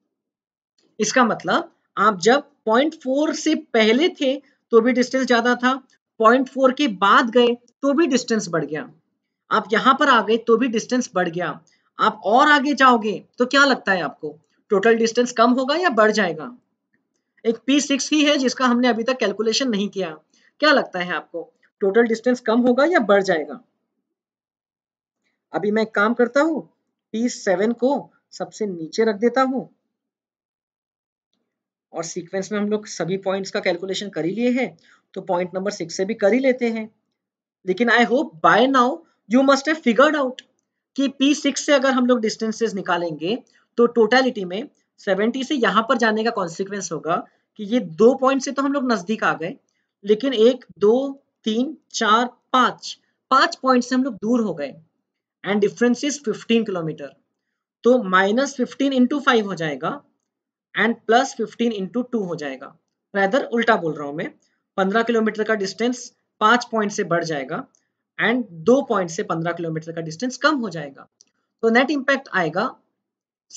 इसका मतलब आप जब पॉइंट फोर से पहले थे तो भी डिस्टेंस ज्यादा था पॉइंट फोर के बाद गए तो भी डिस्टेंस बढ़ गया आप यहाँ पर आ गए तो भी डिस्टेंस बढ़ गया आप और आगे जाओगे तो क्या लगता है आपको टोटल डिस्टेंस कम होगा या बढ़ जाएगा एक पी सिक्स ही है जिसका हमने अभी तक कैलकुलेशन नहीं किया क्या लगता है आपको टोटल डिस्टेंस कम होगा या बढ़ जाएगा अभी मैं एक काम करता हूँ पी सेवन को सबसे नीचे रख देता हूं और सीक्वेंस में हम लोग सभी पॉइंट्स का कैलकुलेशन कर ही लिए हैं तो पॉइंट नंबर सिक्स से भी कर ही लेते हैं लेकिन I hope by now you must have figured out कि P6 से अगर हम लोग डिस्टेंसेज निकालेंगे तो टोटलिटी में 70 से यहाँ पर जाने का कॉन्सिक्वेंस होगा कि ये दो पॉइंट से तो हम लोग नजदीक आ गए लेकिन एक दो तीन चार पाँच पाँच पॉइंट से हम लोग दूर हो गए एंड डिफरेंस इज 15 किलोमीटर तो माइनस फिफ्टीन इंटू फाइव हो जाएगा and plus fifteen into two हो जाएगा रैदर उल्टा बोल रहा हूँ मैं पंद्रह किलोमीटर का डिस्टेंस पाँच पॉइंट से बढ़ जाएगा एंड दो पॉइंट से पंद्रह किलोमीटर का डिस्टेंस कम हो जाएगा तो नेट इंपैक्ट आएगा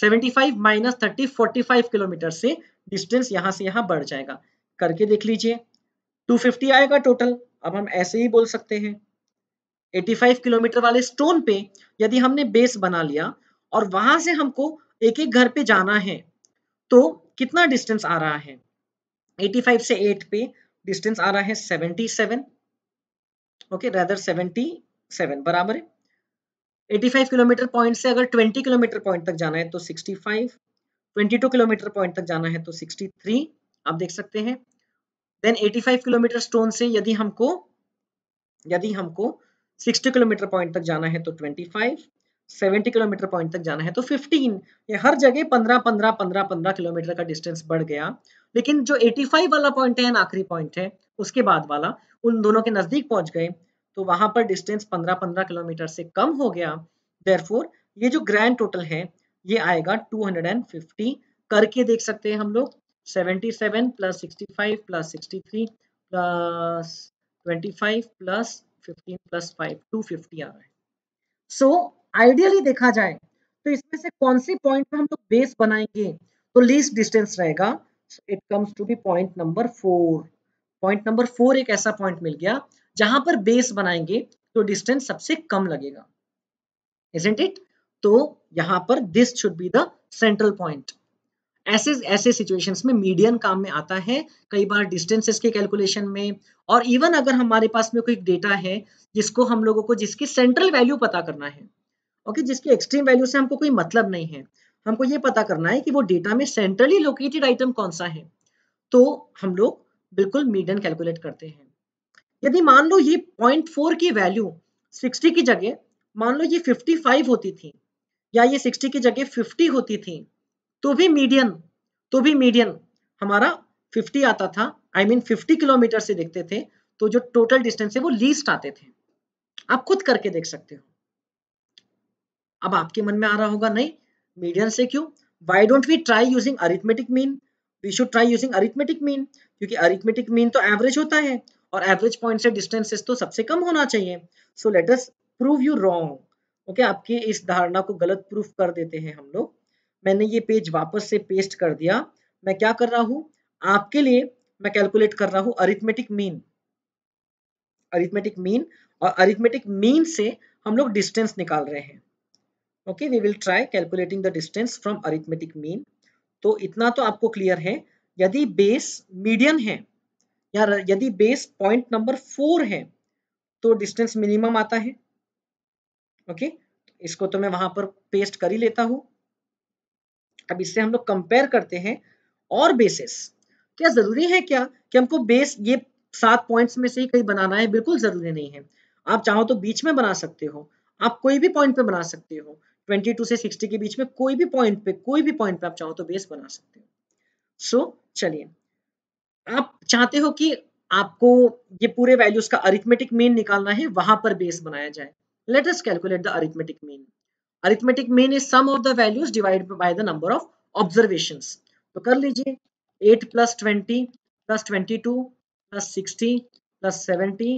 75 माइनस थर्टी फोर्टी किलोमीटर से डिस्टेंस यहां से यहां बढ़ जाएगा करके देख लीजिए 250 आएगा टोटल अब हम ऐसे ही बोल सकते हैं 85 किलोमीटर वाले स्टोन पे यदि हमने बेस बना लिया और वहां से हमको एक एक घर पे जाना है तो कितना डिस्टेंस आ रहा है 85 से 8 पे डिस्टेंस आ रहा है 77 ओके रेदर सेवन बराबर है एटी फाइव किलोमीटर पॉइंट से अगर ट्वेंटी किलोमीटर पॉइंट तक जाना है तो ट्वेंटी टू किलोमीटर पॉइंट तक जाना है तो सिक्सटी थ्री आप देख सकते हैं देन फाइव किलोमीटर स्टोन से यदि हमको यदि हमको सिक्सटी किलोमीटर पॉइंट तक जाना है तो फाइव सेवेंटी किलोमीटर पॉइंट तक जाना है तो फिफ्टीन ये हर जगह पंद्रह पंद्रह पंद्रह पंद्रह किलोमीटर का डिस्टेंस बढ़ गया लेकिन जो एटी फाइव वाला पॉइंट है आखिरी पॉइंट है उसके बाद वाला उन दोनों के नजदीक पहुंच गए तो वहां पर डिस्टेंस 15-15 किलोमीटर से कम हो गया देरफोर ये जो ग्रैंड टोटल है ये आएगा 250 करके देख सकते हैं हम लोग 77 plus 65 plus 63 plus 25 plus 15 plus 5 250 आ रहा है सो so, आइडियली देखा जाए तो इसमें से कौन से पॉइंट पे हम लोग बेस बनाएंगे तो लीस्ट डिस्टेंस रहेगा it comes to be point number four point number four एक ऐसा पॉइंट मिल गया जहां पर बेस बनाएंगे तो डिस्टेंस सबसे कम लगेगा इजेंट इट तो यहां पर this should be the central point ऐसे ऐसे सिचुएशंस में मीडियन काम में आता है कई बार डिस्टेंसेस के कैलकुलेशन में और इवन अगर हमारे पास में कोई डेटा है जिसको हम लोगों को जिसकी सेंट्रल वैल्यू पता करना है ओके okay, जिसकी एक्सट्रीम वैल्यू से हमको कोई मतलब नहीं है हमको ये पता करना है कि वो डेटा में सेंट्रली लोकेटेड आइटम कौन सा है तो हम लोग बिल्कुल मीडियन कैलकुलेट करते हैं यदि मान लो ये 0.4 की वैल्यू 60 की जगह मान लो ये 55 होती थी या ये 60 की जगह 50 होती थी तो भी मीडियन तो भी मीडियन हमारा 50 आता था I I mean mean 50 kilometer से देखते थे तो जो टोटल डिस्टेंस है वो लीस्ट आते थे आप खुद करके देख सकते हो अब आपके मन में आ रहा होगा नहीं मीडियन से क्यों why don't we try using arithmetic mean we should try using arithmetic mean क्योंकि अरिथमेटिक मीन तो एवरेज होता है और एवरेज पॉइंट से डिस्टेंसेस तो सबसे कम होना चाहिए so let us prove you wrong okay आपकी इस धारणा को गलत प्रूफ कर देते हैं हम लोग मैंने ये पेज वापस से पेस्ट कर दिया मैं क्या कर रहा हूँ आपके लिए मैं कैलकुलेट कर रहा हूँ अरिथमेटिक मीन अरिथमेटिक मीन और अरिथमेटिक मीन से हम लोग डिस्टेंस निकाल रहे हैं okay we will try calculating the distance from arithmetic mean तो इतना तो आपको क्लियर है यदि बेस मीडियन है या यदि बेस पॉइंट नंबर फोर है तो डिस्टेंस मिनिमम आता है ओके तो इसको तो मैं वहां पर पेस्ट कर ही लेता हूं अब इससे हम लोग कंपेयर करते हैं और बेसिस क्या जरूरी है क्या कि हमको बेस ये सात पॉइंट्स में से ही कहीं बनाना है बिल्कुल जरूरी नहीं है आप चाहो तो बीच में बना सकते हो आप कोई भी पॉइंट पे बना सकते हो 22 से 60 के बीच में कोई भी पॉइंट पे कोई भी पॉइंट पे आप चाहो तो बेस बना सकते हो सो so, चलिए आप चाहते हो कि आपको ये पूरे वैल्यूज का अरिथमेटिक मीन निकालना है वहां पर बेस बनाया जाए let us calculate the arithmetic mean arithmetic mean is sum of the values divide by the number of observation तो कर लीजिए 8 plus twenty plus twenty two plus sixty plus seventy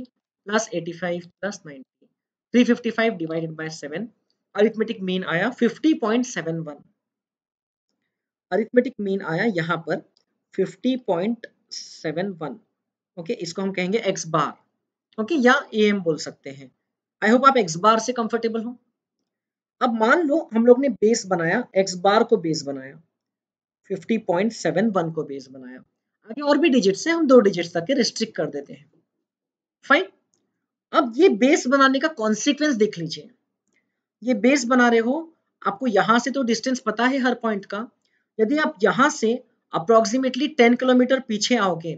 plus eighty five plus ninety three fifty five divided by seven arithmetic mean आया fifty point seven one arithmetic mean आया यहाँ पर 50.71 okay इसको हम कहेंगे एक्स बार ओके या A M बोल सकते हैं आई होप आप एक्स बार से कंफर्टेबल हो अब मान लो हम लोग ने बेस बनाया एक्स बार को बेस बनाया 50.71 को बेस बनाया आगे और भी डिजिट से हम दो डिजिट तक के रिस्ट्रिक्ट कर देते हैं फाइन अब ये बेस बनाने का कॉन्सिक्वेंस देख लीजिए ये बेस बना रहे हो आपको यहां से तो डिस्टेंस पता है हर पॉइंट का यदि आप यहाँ से अप्रोक्सीमेटली टेन किलोमीटर पीछे आओगे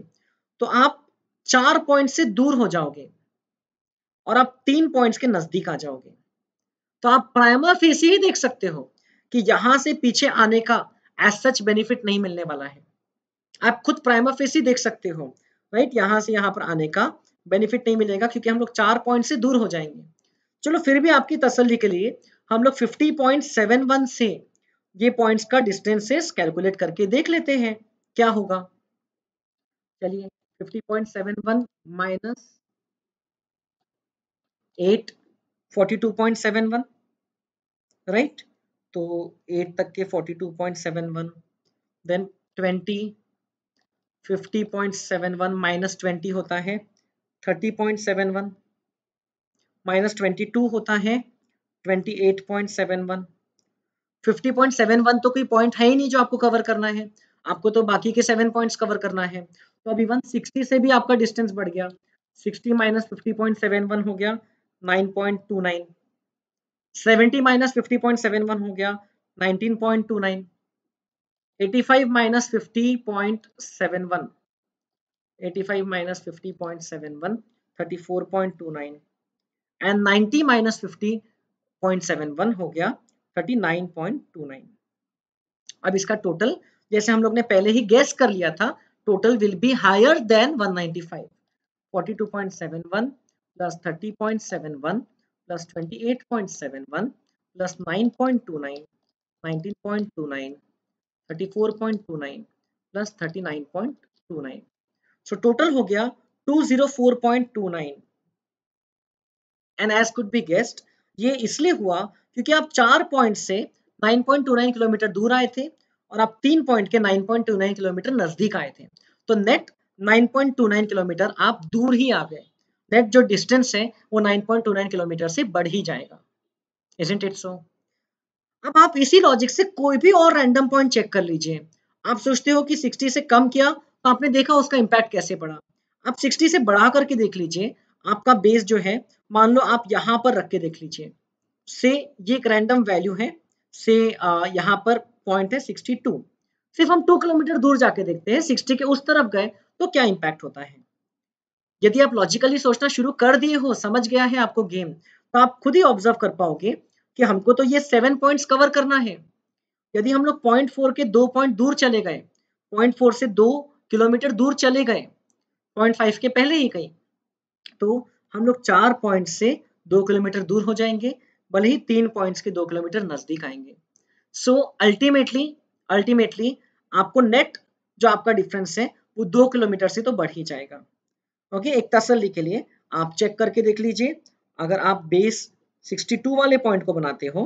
तो आप चार पॉइंट से दूर हो जाओगे और आप तीन पॉइंट्स के नजदीक आ जाओगे तो आप प्राइमर फेस ही देख सकते हो कि यहां से पीछे आने का एज सच बेनिफिट नहीं मिलने वाला है आप खुद प्राइमर फेस ही देख सकते हो राइट यहां से यहां पर आने का बेनिफिट नहीं मिलेगा क्योंकि हम लोग चार पॉइंट से दूर हो जाएंगे चलो फिर भी आपकी तसल्ली के लिए हम लोग वन से ये पॉइंट्स का डिस्टेंसेस कैलकुलेट करके देख लेते हैं क्या होगा चलिए 50.71 माइनस 8 42.71 राइट तो 8 तक के 42.71 देन 20 50.71 माइनस 20 होता है 30.71 माइनस 22 होता है 28.71 50.71 तो कोई पॉइंट है ही नहीं जो आपको कवर करना है आपको तो बाकी के सेवन पॉइंट्स कवर करना है तो अब इवन 60 से भी आपका डिस्टेंस बढ़ गया 60 माइनस फिफ्टी हो गया 9.29 सेवेंटी माइनस फिफ्टी हो गया 19.29 five minus eighty five minus 50.71 and 90 minus 50.71 हो गया 39.29 अब इसका टोटल जैसे हम लोग ने पहले ही गैस कर लिया था total will be higher than 195 42.71 plus 30.71 plus 28.71 plus 9.29 19.29 34.29 plus 39.29 so total हो गया 204.29 and as could be guessed ये इसलिए हुआ क्योंकि आप चार पॉइंट से 9.29 किलोमीटर दूर आए थे और आप तीन पॉइंट के 9.29 किलोमीटर नजदीक आए थे तो नेट 9.29 किलोमीटर आप दूर ही आ गए नेट जो डिस्टेंस है वो 9.29 किलोमीटर से बढ़ ही जाएगा इजेंट इट सो अब आप इसी लॉजिक से कोई भी और रैंडम पॉइंट चेक कर लीजिए आप सोचते हो कि 60 से कम किया तो आपने देखा उसका इम्पैक्ट कैसे पड़ा आप 60 से बढ़ा करके देख लीजिए आपका बेस जो है मान लो आप यहाँ पर रख के देख लीजिए से ये एक रैंडम वैल्यू है से यहाँ पर पॉइंट है 62 सिर्फ हम टू किलोमीटर दूर जाके देखते हैं 60 के उस तरफ गए तो क्या इंपैक्ट होता है यदि आप लॉजिकली सोचना शुरू कर दिए हो समझ गया है आपको गेम तो आप खुद ही ऑब्जर्व कर पाओगे कि हमको तो ये सेवन पॉइंट कवर करना है यदि हम लोग पॉइंट फोर के दो पॉइंट दूर चले गए पॉइंट फोर से दो किलोमीटर दूर चले गए पॉइंट के पहले ही गए तो हम लोग चार पॉइंट से दो किलोमीटर दूर हो जाएंगे भले ही तीन पॉइंट्स के दो किलोमीटर नजदीक आएंगे सो अल्टीमेटली अल्टीमेटली आपको नेट जो आपका डिफरेंस है वो दो किलोमीटर से तो बढ़ ही जाएगा ओके एक तसली के लिए आप चेक करके देख लीजिए अगर आप बेस 62 वाले पॉइंट को बनाते हो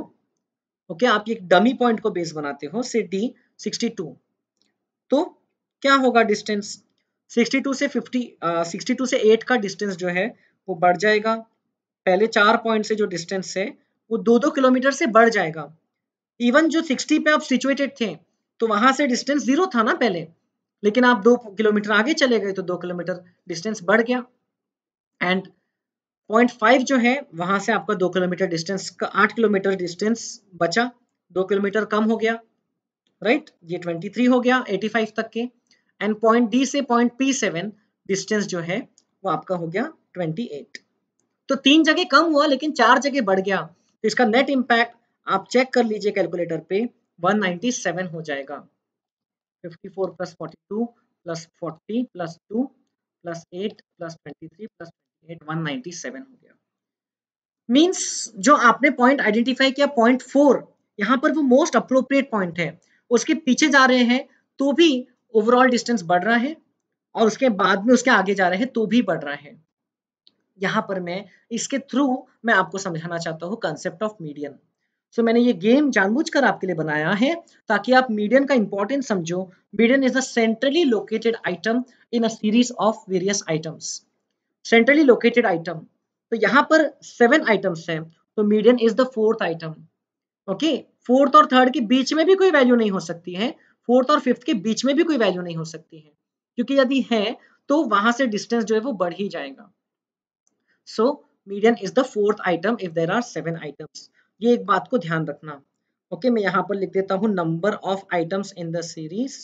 ओके आप एक डमी पॉइंट को बेस बनाते हो से डी सिक्सटी तो क्या होगा डिस्टेंस 62 से 50 62 से 8 का डिस्टेंस जो है वो बढ़ जाएगा पहले चार पॉइंट से जो डिस्टेंस है वो दो दो किलोमीटर से बढ़ जाएगा इवन जो सिक्सटी पे आप सिचुएटेड थे तो वहां से डिस्टेंस जीरो था ना पहले लेकिन आप दो किलोमीटर आगे चले गए तो दो किलोमीटर डिस्टेंस बढ़ गया एंड पॉइंट फाइव जो है वहां से आपका दो किलोमीटर डिस्टेंस का आठ किलोमीटर डिस्टेंस बचा दो किलोमीटर कम हो गया राइट right? ये ट्वेंटी थ्री हो गया एटी फाइव तक के एंड पॉइंट डी से पॉइंट पी सेवन डिस्टेंस जो है वो आपका हो गया ट्वेंटी एट तो तीन जगह कम हुआ लेकिन चार जगह बढ़ गया तो इसका नेट इम्पैक्ट आप चेक कर लीजिए कैलकुलेटर पे 197 हो जाएगा 54 plus 42 plus 40 plus 2 plus 8 plus 23 plus 28 197 हो गया मींस जो आपने पॉइंट आइडेंटिफाई किया पॉइंट फोर यहाँ पर वो मोस्ट अप्रोप्रिएट पॉइंट है उसके पीछे जा रहे हैं तो भी ओवरऑल डिस्टेंस बढ़ रहा है और उसके बाद में उसके आगे जा रहे हैं तो भी बढ़ रहा है यहाँ पर मैं इसके थ्रू मैं आपको समझाना चाहता हूँ कंसेप्ट ऑफ मीडियन सो मैंने ये गेम जानबूझकर आपके लिए बनाया है ताकि आप मीडियन का इंपॉर्टेंस समझो median is the centrally located item in a series of various items centrally located item तो यहाँ पर सेवन आइटम्स हैं तो median is the fourth item okay fourth और थर्ड के बीच में भी कोई वैल्यू नहीं हो सकती है फोर्थ और फिफ्थ के बीच में भी कोई वैल्यू नहीं हो सकती है क्योंकि यदि है तो वहां से डिस्टेंस जो है वो बढ़ ही जाएगा so median is the fourth item if there are seven items ये एक बात को ध्यान रखना ओके okay, मैं यहाँ पर लिख देता हूँ number of items in the series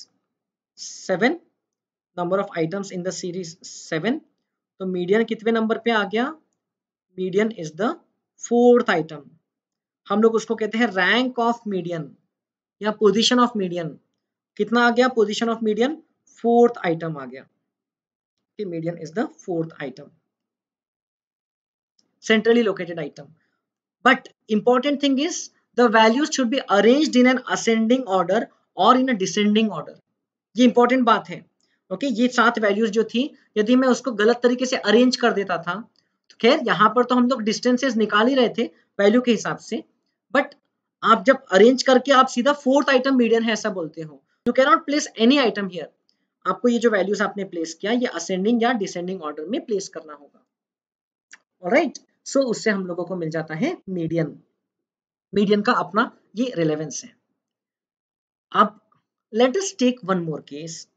seven number of items in the series seven तो मीडियन कितने नंबर पे आ गया median is the fourth item हम लोग उसको कहते हैं रैंक ऑफ मीडियन या पोजीशन ऑफ मीडियन कितना आ गया position of median fourth item आ गया median is the fourth item centrally located item. But important thing is the values should be arranged in an ascending order और in descending order ये important बात है okay ये सात values जो थी यदि मैं उसको गलत तरीके से अरेंज कर देता था तो खैर यहाँ पर तो हम लोग डिस्टेंसेस निकाल ही रहे थे वैल्यू के हिसाब से बट आप जब अरेंज करके आप सीधा फोर्थ आइटम मीडियन है ऐसा बोलते हो you cannot place any item here आपको ये जो वैल्यूज आपने प्लेस किया ये असेंडिंग या डिसेंडिंग ऑर्डर में प्लेस करना होगा राइट right? सो उससे हम लोगों को मिल जाता है मीडियन मीडियन का अपना ये रिलेवेंस है अब let's take one more case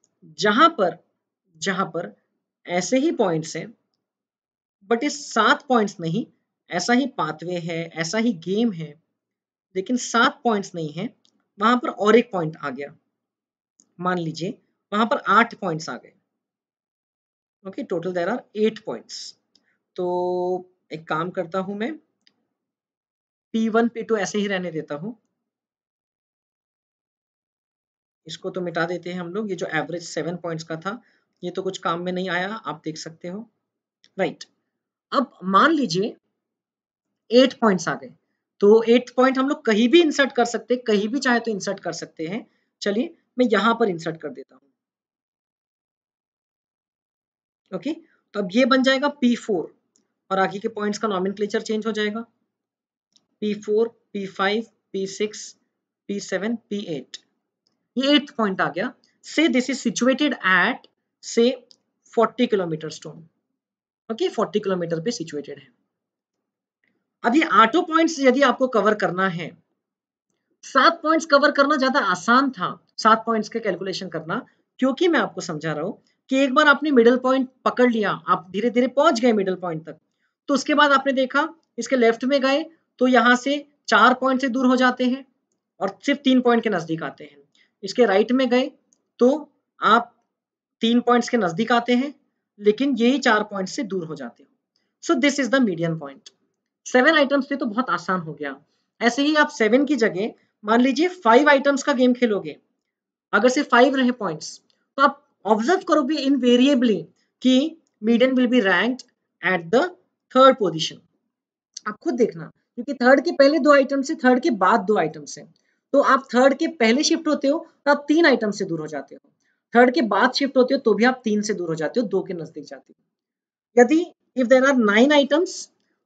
जहां पर जहां पर ऐसे ही पॉइंट्स हैं बट ये सात पॉइंट्स नहीं ऐसा ही पाथवे है ऐसा ही गेम है लेकिन सात पॉइंट्स नहीं है वहां पर और एक पॉइंट आ गया मान लीजिए वहां पर आठ पॉइंट्स आ गए okay total there are eight points तो एक काम करता हूं मैं P1 P2 ऐसे ही रहने देता हूं इसको तो मिटा देते हैं हम लोग ये जो एवरेज सेवन पॉइंट्स का था ये तो कुछ काम में नहीं आया आप देख सकते हो राइट अब मान लीजिए एट पॉइंट्स आ गए तो एट पॉइंट हम लोग कहीं भी इंसर्ट कर सकते हैं कहीं भी चाहे तो इंसर्ट कर सकते हैं चलिए मैं यहां पर इंसर्ट कर देता हूं ओके तो अब ये बन जाएगा पी फोर और आगे के पॉइंट्स का नॉमिन चेंज हो जाएगा P4, P5, P6, P7, P8 ये एट पॉइंट आ गया से दिस इज सिचुएटेड एट से 40 किलोमीटर स्टोन ओके 40 किलोमीटर पे सिचुएटेड है अब ये आठो पॉइंट्स यदि आपको कवर करना है सात पॉइंट्स कवर करना ज्यादा आसान था सात पॉइंट्स के कैलकुलेशन करना क्योंकि मैं आपको समझा रहा हूं कि एक बार आपने मिडिल पॉइंट पकड़ लिया आप धीरे धीरे पहुंच गए मिडिल पॉइंट तक तो उसके बाद आपने देखा इसके लेफ्ट में गए तो यहाँ से चार पॉइंट से दूर हो जाते हैं और सिर्फ तीन पॉइंट के नजदीक आते हैं इसके राइट में गए तो आप तीन पॉइंट्स के नजदीक आते हैं लेकिन यही चार पॉइंट से दूर हो जाते हो so this is the medium point seven items से तो बहुत आसान हो गया ऐसे ही आप सेवन की जगह मान लीजिए फाइव आइटम्स का गेम खेलोगे अगर सिर्फ फाइव रहे पॉइंट्स तो आप ऑब्जर्व करोगे इनवेरिएबली कि medium will be rank at the third position आप खुद देखना क्योंकि थर्ड के पहले दो आइटम्स है थर्ड के बाद दो आइटम्स है तो आप थर्ड के पहले शिफ्ट होते हो तो आप तीन आइटम से दूर हो जाते हो थर्ड के बाद शिफ्ट होते हो तो भी आप तीन से दूर हो जाते हो दो के नजदीक जाते हो यदि if there are nine items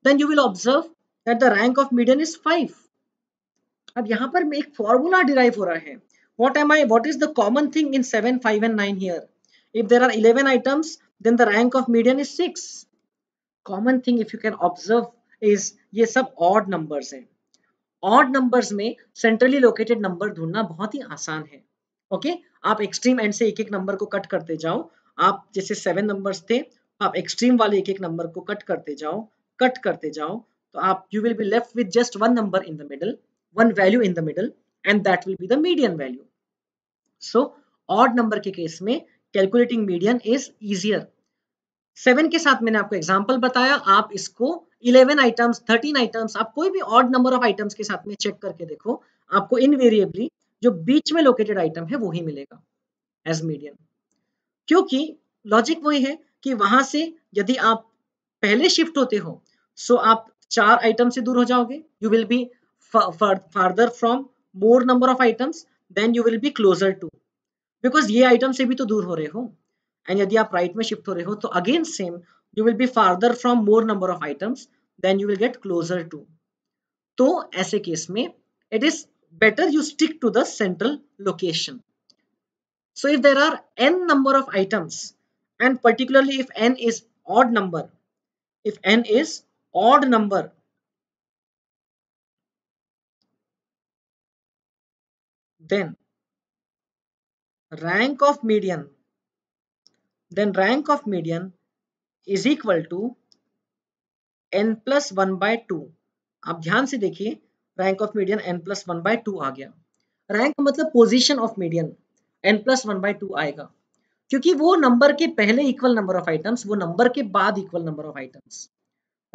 then you will observe that the rank of median is five अब यहां पर एक फॉर्मूला डिराइव हो रहा है what am I what is the common thing in seven five and nine here if there are eleven items then the rank of median is six common thing if you can observe is ये सब odd numbers हैं odd numbers में centrally located number ढूंढना बहुत ही आसान है okay okay? आप एक्सट्रीम एंड से एक एक नंबर को कट करते जाओ आप जैसे सेवन नंबर्स थे आप एक्सट्रीम वाले एक एक नंबर को कट करते जाओ कट करते जाओ तो आप you will be left with just one number in the middle one value in the middle and that will be the median value so odd number के केस में calculating median is easier seven के साथ मैंने आपको example बताया आप इसको eleven items thirteen items आप कोई भी ऑड नंबर ऑफ आइटम्स के साथ में चेक करके देखो आपको इनवेरिएबली जो बीच में लोकेटेड आइटम है वो ही मिलेगा एज मीडियम क्योंकि लॉजिक वही है कि वहां से यदि आप पहले शिफ्ट होते हो सो आप चार आइटम से दूर हो जाओगे you will be farther from more number of items then you will be closer to because ये आइटम से भी तो दूर हो रहे हो एंड यदि आप राइट right में शिफ्ट हो रहे हो तो again same you will be farther from more number of items then you will get closer to तो ऐसे केस में it is better you stick to the central location so if there are n number of items and particularly if n is odd number if n is odd number then rank of median then rank of median is equal to n plus one by two आप ध्यान से देखिए rank of median n plus one by two आ गया rank मतलब position of median n plus one by two आएगा क्योंकि वो नंबर के पहले इक्वल नंबर ऑफ आइटम्स वो नंबर के बाद equal number of items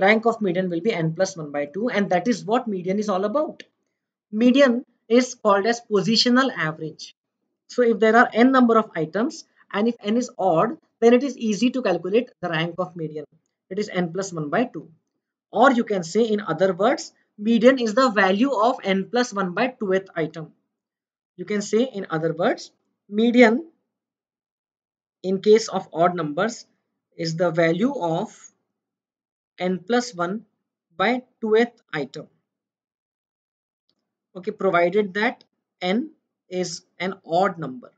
rank of median will be n plus 1 by 2 and that is what median is all about. Median is called as positional average. So if there are n number of items and if n is odd, then it is easy to calculate the rank of median. It is n plus 1 by 2. Or you can say in other words, median is the value of n plus 1 by 2th item. You can say in other words, median in case of odd numbers is the value of n plus 1 by 2th item. Okay, provided that n is an odd number.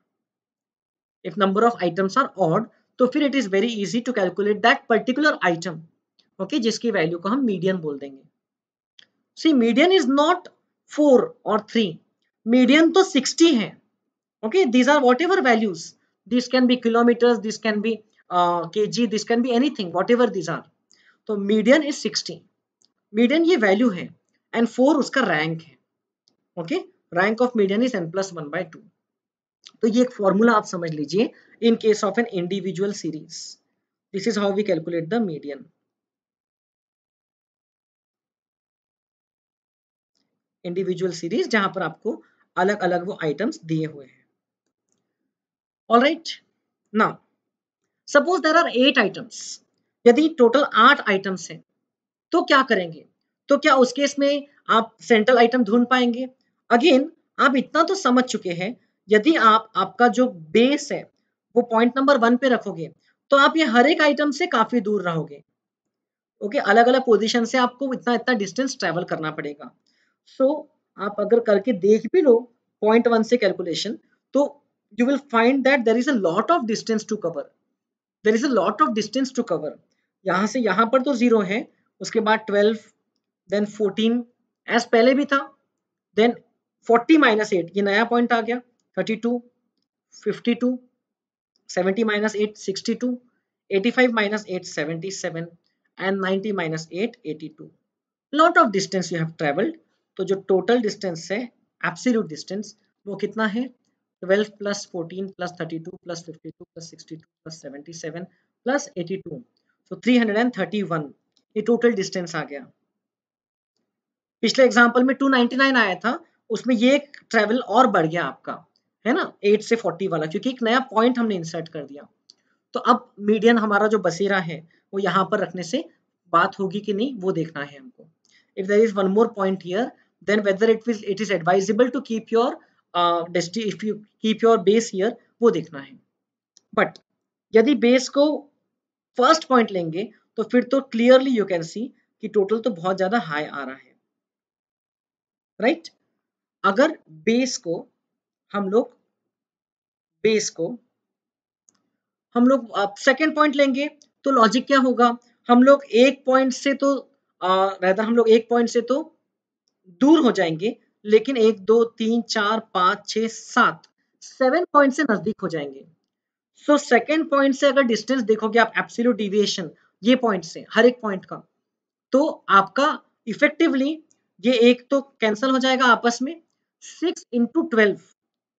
If number of items are odd, तो फिर it is very easy to calculate that particular item okay जिसकी value को हम medium बोल देंगे see medium is not four और three medium तो sixty है okay these are whatever values this can be kilometres this can be K G this can be any whatever these are तो medium is sixty medium ये value है and four उसका rank है okay rank of medium is n plus one by two तो ये एक formula आप समझ लीजिए in case of n individual series this is how we calculate the median individual series जहां पर आपको अलग अलग वो आइटम्स दिए हुए हैं right now suppose there are eight items यदि टोटल आठ आइटम्स हैं तो क्या करेंगे तो क्या उस केस में आप सेंट्रल आइटम ढूंढ पाएंगे अगेन आप इतना तो समझ चुके हैं यदि आप आपका जो बेस है वो पॉइंट नंबर वन पे रखोगे तो आप ये हर एक आइटम से काफी दूर रहोगे ओके okay, अलग अलग पोजीशन से आपको इतना इतना डिस्टेंस ट्रेवल करना पड़ेगा सो so, आप अगर करके देख भी लो पॉइंट वन से कैलकुलेशन तो you will find that there is a lot of distance to cover there is a lot of distance to cover यहाँ से यहाँ पर तो जीरो है उसके बाद ट्वेल्व देन फोर्टीन एज पहले भी था देन फोर्टी माइनस एट ये नया पॉइंट आ गया two fifty two seventy minus eight sixty two eighty five minus eight seventy seven and ninety minus eight eighty two lot of distance you have travelled तो जो total distance है absolute distance वो कितना है 12 plus 14 plus 32 plus 52 plus 62 plus 77 plus 82 so so 331 ये total distance आ गया पिछले example में 299 आया था उसमें ये ट्रेवल और बढ़ गया आपका है ना एट से फोर्टी वाला क्योंकि एक नया पॉइंट हमने इंसर्ट कर दिया तो अब मीडियन हमारा जो बसेरा है वो यहाँ पर रखने से बात होगी कि नहीं वो देखना है हमको if there is one more point here then whether it is it is advisable to keep your uh, if you keep your base here वो देखना है बट यदि बेस को फर्स्ट पॉइंट लेंगे तो फिर तो क्लियरली यू कैन सी कि टोटल तो बहुत ज्यादा हाई आ रहा है राइट right अगर बेस को हम लोग बेस को हम लोग सेकेंड पॉइंट लेंगे तो लॉजिक क्या होगा हम लोग एक पॉइंट से तो रहता हम लोग एक पॉइंट से तो दूर हो जाएंगे लेकिन एक दो तीन चार पांच छ सात सेवन पॉइंट से नजदीक हो जाएंगे सो सेकेंड पॉइंट से अगर डिस्टेंस देखोगे आप एप्सिल्यूट डिविएशन ये पॉइंट से हर एक पॉइंट का तो आपका इफेक्टिवली ये एक तो कैंसिल हो जाएगा आपस में सिक्स इंटू ट्वेल्व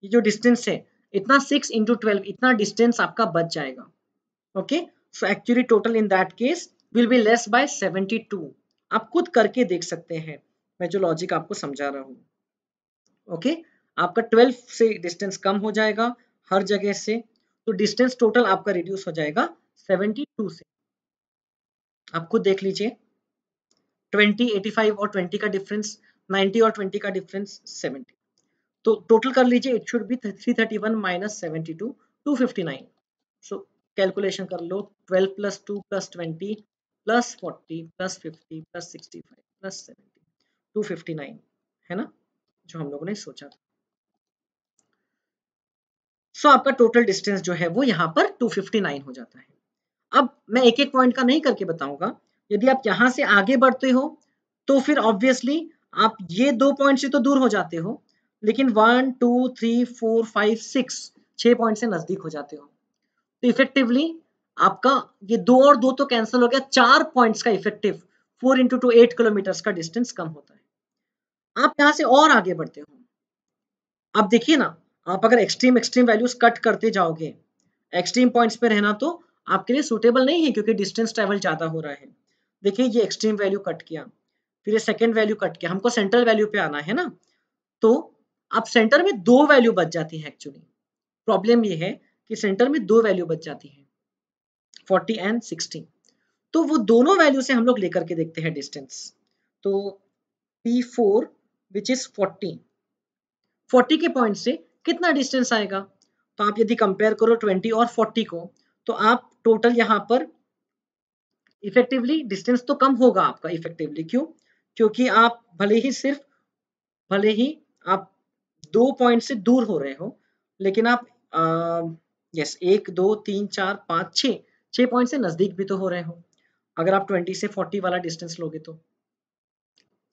ये जो डिस्टेंस है इतना सिक्स इंटू ट्वेल्व इतना डिस्टेंस आपका बच जाएगा okay so actually total in that case will be less by seventy two आप खुद करके देख सकते हैं मैं जो लॉजिक आपको समझा रहा हूँ ओके okay? आपका ट्वेल्व से डिस्टेंस कम हो जाएगा हर जगह से तो डिस्टेंस टोटल आपका रिड्यूस हो जाएगा सेवेंटी टू से आप खुद देख लीजिए ट्वेंटी एटी फाइव और ट्वेंटी का डिफरेंस 90 और ट्वेंटी का डिफरेंस सेवेंटी तो टोटल कर लीजिए it should be three thirty one minus seventy two two fifty nine so calculation कर लो twelve plus two plus twenty plus forty plus fifty plus sixty five plus seventy two fifty nine है ना जो हम लोगों ने सोचा था सो so, आपका टोटल डिस्टेंस जो है वो यहाँ पर 259 हो जाता है अब मैं एक एक पॉइंट का नहीं करके बताऊंगा यदि आप यहां से आगे बढ़ते हो तो फिर ऑब्वियसली आप ये दो पॉइंट से तो दूर हो जाते हो लेकिन one two three four five six छह पॉइंट से नज़दीक हो जाते हो तो इफेक्टिवली आपका ये दो और दो तो कैंसिल हो गया चार पॉइंट्स का effective four into two eight kilometre का डिस्टेंस कम होता है आप यहां से और आगे बढ़ते हो आप देखिए ना आप अगर एक्सट्रीम एक्सट्रीम वैल्यूज कट करते जाओगे एक्सट्रीम पॉइंट्स पे रहना तो आपके लिए सुटेबल नहीं है क्योंकि डिस्टेंस ट्रेवल ज़्यादा हो रहा है देखिए ये एक्सट्रीम वैल्यू कट किया फिर ये सेकेंड वैल्यू कट किया हमको सेंट्रल वैल्यू पे आना है ना तो अब सेंटर में दो वैल्यू बच जाती है एक्चुअली प्रॉब्लम ये है कि सेंटर में दो वैल्यू बच जाती है 40 एंड 60 तो वो दोनों वैल्यू से हम लोग लेकर के देखते हैं डिस्टेंस तो P4 four which is forty forty के पॉइंट से कितना डिस्टेंस आएगा तो आप यदि कंपेयर करो 20 और 40 को तो आप टोटल यहां पर इफेक्टिवली डिस्टेंस तो कम होगा आपका इफेक्टिवली क्यों क्योंकि आप भले ही सिर्फ भले ही आप दो पॉइंट से दूर हो रहे हो लेकिन आप यस एक दो तीन चार पाँच छः छः पॉइंट से नज़दीक भी तो हो रहे हो अगर आप ट्वेंटी से फोर्टी वाला डिस्टेंस लोगे तो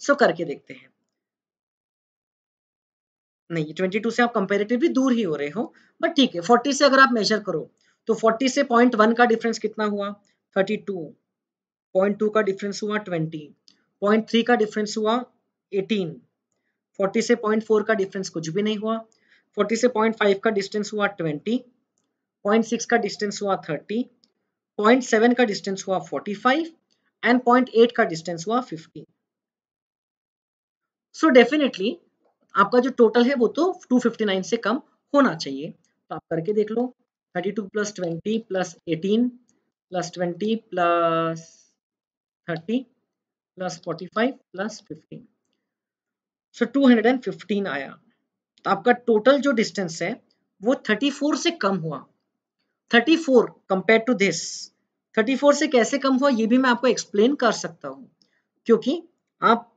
सो करके देखते हैं नहीं ट्वेंटी टू से आप कंपेरेटिवली दूर ही हो रहे हो बट ठीक है फोर्टी से अगर आप मेजर करो तो फोर्टी से पॉइंट वन का डिफरेंस कितना हुआ थर्टी टू पॉइंट टू का डिफरेंस हुआ ट्वेंटी पॉइंट थ्री का डिफरेंस हुआ एटीन 40 से 0.4 का डिफरेंस कुछ भी नहीं हुआ 40 से 0.5 का डिस्टेंस हुआ 20 0.6 का डिस्टेंस हुआ 30 0.7 का डिस्टेंस हुआ 45 एंड 0.8 का डिस्टेंस हुआ 50 सो so डेफिनेटली आपका जो टोटल है वो तो 259 से कम होना चाहिए तो आप करके देख लो 32 two plus twenty plus eighteen plus twenty plus thirty plus forty five plus fifteen so 215 आया तो आपका टोटल जो डिस्टेंस है वो 34 से कम हुआ 34 कंपेयर टू दिस फोर से कैसे कम हुआ ये भी मैं आपको एक्सप्लेन कर सकता हूँ क्योंकि आप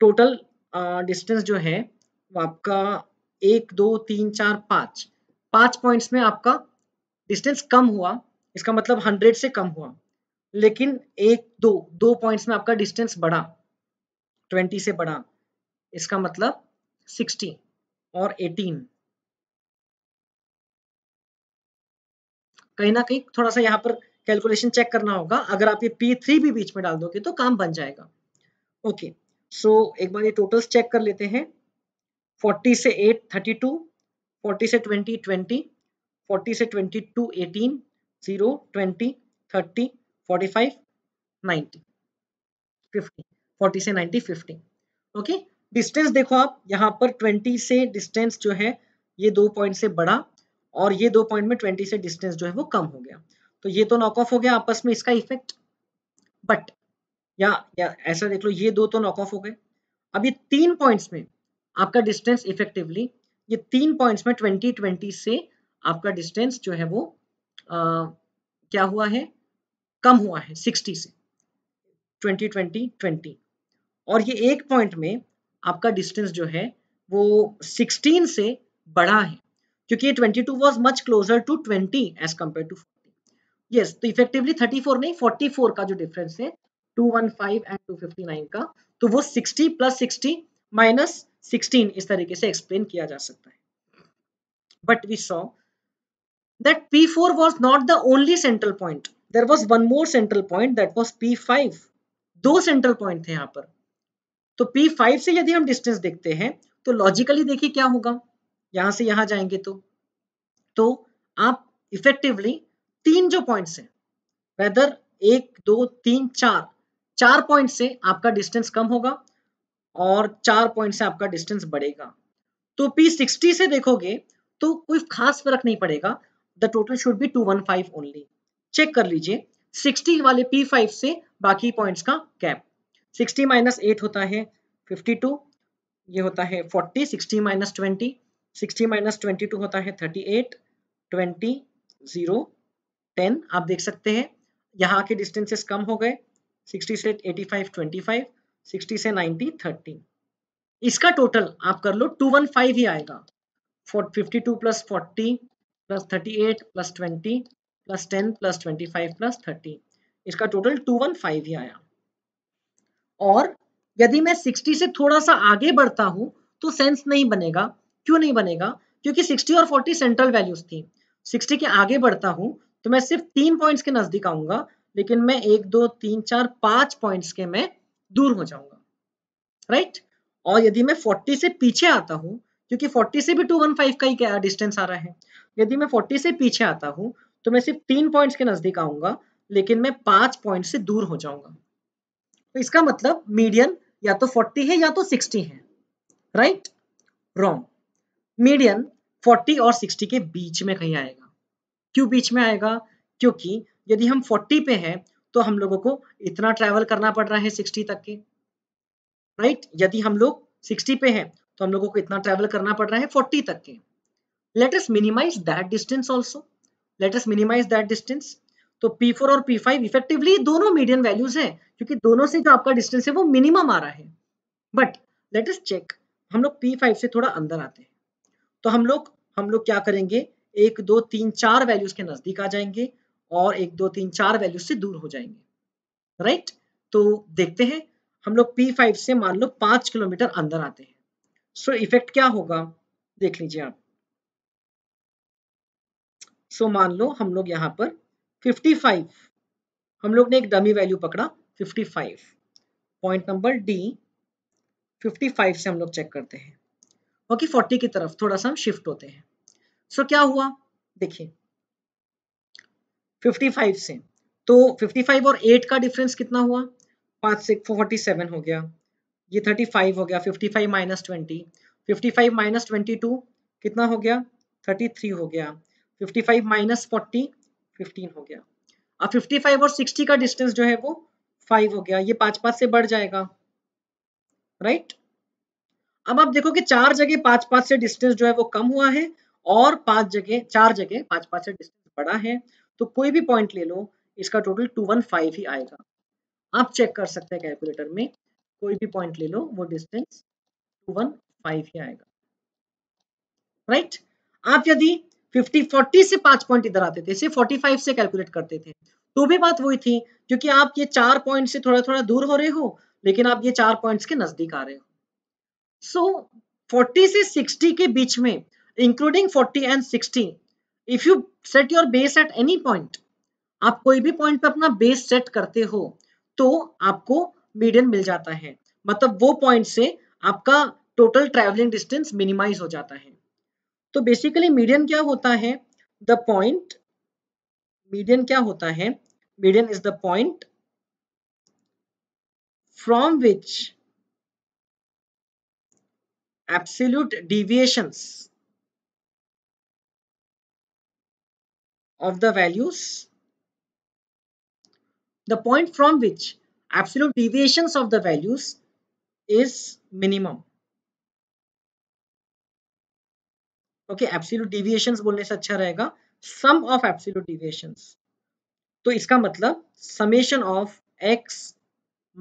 टोटल डिस्टेंस जो है वो आपका एक दो तीन चार पाँच पाँच पॉइंट्स में आपका डिस्टेंस कम हुआ इसका मतलब हंड्रेड से कम हुआ लेकिन एक दो दो पॉइंट्स में आपका डिस्टेंस बढ़ा ट्वेंटी से बढ़ा इसका मतलब सिक्सटी और एटीन कहीं ना कहीं थोड़ा सा यहां पर कैलकुलेशन चेक करना होगा अगर आप ये पी थ्री भी बीच में डाल दोगे तो काम बन जाएगा ओके सो so, एक बार ये टोटल्स चेक कर लेते हैं 40 से 8 टू 40 से 20 20 40 से 22 18 zero twenty thirty forty five ninety fifty forty से नाइनटी फिफ्टी ओके डिस्टेंस देखो आप यहाँ पर 20 से डिस्टेंस जो है ये दो पॉइंट से बड़ा और ये दो पॉइंट में 20 से डिस्टेंस जो है वो कम हो गया तो ये तो नॉक ऑफ हो गया आपस में इसका इफेक्ट बट या, या ऐसा देख लो ये दो तो नॉक ऑफ हो गए अब ये तीन पॉइंट्स में आपका डिस्टेंस इफेक्टिवली ये तीन पॉइंट्स में ट्वेंटी ट्वेंटी से आपका डिस्टेंस जो है वो आ, क्या हुआ है कम हुआ है सिक्सटी से ट्वेंटी ट्वेंटी ट्वेंटी और ये एक पॉइंट में आपका डिस्टेंस जो है वो 16 से बड़ा है क्योंकि ये 22 was much closer to 20 as compared to 40 yes तो इफेक्टिवली 34 नहीं 44 का जो डिफरेंस है 215 एंड 259 का तो वो 60 प्लस 60 माइनस 16 इस तरीके से एक्सप्लेन किया जा सकता है but we saw that P four was not the only central point there was one more central point that was P दो सेंट्रल पॉइंट थे यहाँ पर तो P5 से यदि हम डिस्टेंस देखते हैं तो लॉजिकली देखिए क्या होगा यहां से यहां जाएंगे तो तो आप इफेक्टिवली तीन जो पॉइंट्स हैं वेदर एक दो तीन चार चार पॉइंट से आपका डिस्टेंस कम होगा और चार पॉइंट से आपका डिस्टेंस बढ़ेगा तो P60 से देखोगे तो कोई खास फर्क नहीं पड़ेगा the total should be two one five only check कर लीजिए 60 वाले P5 से बाकी पॉइंट्स का गैप सिक्सटी माइनस एट होता है फिफ्टी टू ये होता है forty sixty minus twenty sixty minus twenty two होता है thirty eight twenty zero ten आप देख सकते हैं यहाँ के डिस्टेंसेस कम हो गए सिक्सटी से eighty five twenty five sixty से नाइन्टी थर्टी इसका टोटल आप कर लो टू वन फाइव ही आएगा fifty two plus forty plus thirty eight plus twenty plus ten plus twenty five plus thirty इसका टोटल टू वन फाइव ही आया और यदि मैं 60 से थोड़ा सा आगे बढ़ता हूं तो सेंस नहीं बनेगा क्यों नहीं बनेगा क्योंकि 60 और 40 सेंट्रल वैल्यूज थी 60 के आगे बढ़ता हूं तो मैं सिर्फ तीन पॉइंट्स के नजदीक आऊंगा लेकिन मैं एक दो तीन चार पांच पॉइंट्स के मैं दूर हो जाऊंगा राइट और यदि मैं 40 से पीछे आता हूँ क्योंकि 40 से भी 215 का ही डिस्टेंस आ रहा है यदि मैं 40 से पीछे आता हूँ तो मैं सिर्फ तीन पॉइंट्स के नजदीक आऊंगा लेकिन मैं पांच पॉइंट से दूर हो जाऊंगा तो इसका मतलब मीडियन या तो 40 है या तो 60 है राइट रॉन्ग मीडियन 40 और 60 के बीच में कहीं आएगा क्यों बीच में आएगा क्योंकि यदि हम 40 पे हैं तो हम लोगों को इतना ट्रैवल करना पड़ रहा है 60 तक के राइट यदि हम लोग 60 पे हैं तो हम लोगों को इतना ट्रैवल करना पड़ रहा है 40 तक के let minimize that distance also let minimize that distance तो P4 और P5 इफेक्टिवली दोनों मीडियम वैल्यूज हैं क्योंकि दोनों से जो आपका डिस्टेंस है वो मिनिमम आ रहा है बट लेट अस चेक हम लोग P5 से थोड़ा अंदर आते हैं तो हम लोग हम लोग क्या करेंगे एक दो तीन चार वैल्यूज के नजदीक आ जाएंगे और एक दो तीन चार वैल्यूज से दूर हो जाएंगे राइट right? तो देखते हैं हम लोग P5 से मान लो पांच किलोमीटर अंदर आते हैं सो so, इफेक्ट क्या होगा देख लीजिए आप सो so, मान लो हम लोग यहां पर 55 हम लोग ने एक डमी वैल्यू पकड़ा 55 पॉइंट नंबर डी 55 से हम लोग चेक करते हैं ओके okay, 40 की तरफ थोड़ा सा हम शिफ्ट होते हैं सो so, क्या हुआ देखिए 55 से तो 55 और 8 का डिफरेंस कितना हुआ पाँच से फोर्टी सेवन हो गया ये 35 हो गया 55 five minus twenty fifty five minus twenty two कितना हो गया 33 हो गया 55 फाइव माइनस फोर्टी 15 हो गया अब 55 और 60 का डिस्टेंस जो है वो 5 हो गया ये पांच पांच से बढ़ जाएगा राइट right? अब आप देखो कि चार जगह पांच पांच से डिस्टेंस जो है वो कम हुआ है और पांच जगह चार जगह पांच पांच से डिस्टेंस बड़ा है तो कोई भी पॉइंट ले लो इसका टोटल टू वन फाइव ही आएगा आप चेक कर सकते हैं कैलकुलेटर में कोई भी पॉइंट ले लो वो डिस्टेंस टू वन फाइव ही आएगा राइट right? आप यदि फिफ्टी फोर्टी से पांच पॉइंट इधर आते थे सिर्फ फोर्टी फाइव से कैलकुलेट करते थे तो भी बात वही थी क्योंकि आप ये चार पॉइंट से थोड़ा थोड़ा दूर हो रहे हो लेकिन आप ये चार पॉइंट्स के नजदीक आ रहे हो सो फोर्टी से सिक्सटी के बीच में including forty and sixty if you set your base at any point आप कोई भी पॉइंट पर अपना बेस सेट करते हो तो आपको मीडियन मिल जाता है मतलब वो पॉइंट से आपका टोटल ट्रेवलिंग डिस्टेंस मिनिमाइज हो जाता है तो बेसिकली मीडियन क्या होता है द पॉइंट मीडियन क्या होता है median is the point from which absolute deviations of the values the point from which absolute deviations of the values is minimum okay absolute deviations बोलने से अच्छा रहेगा सम ऑफ एब्सोल्यूट डिविएशंस तो इसका मतलब summation of x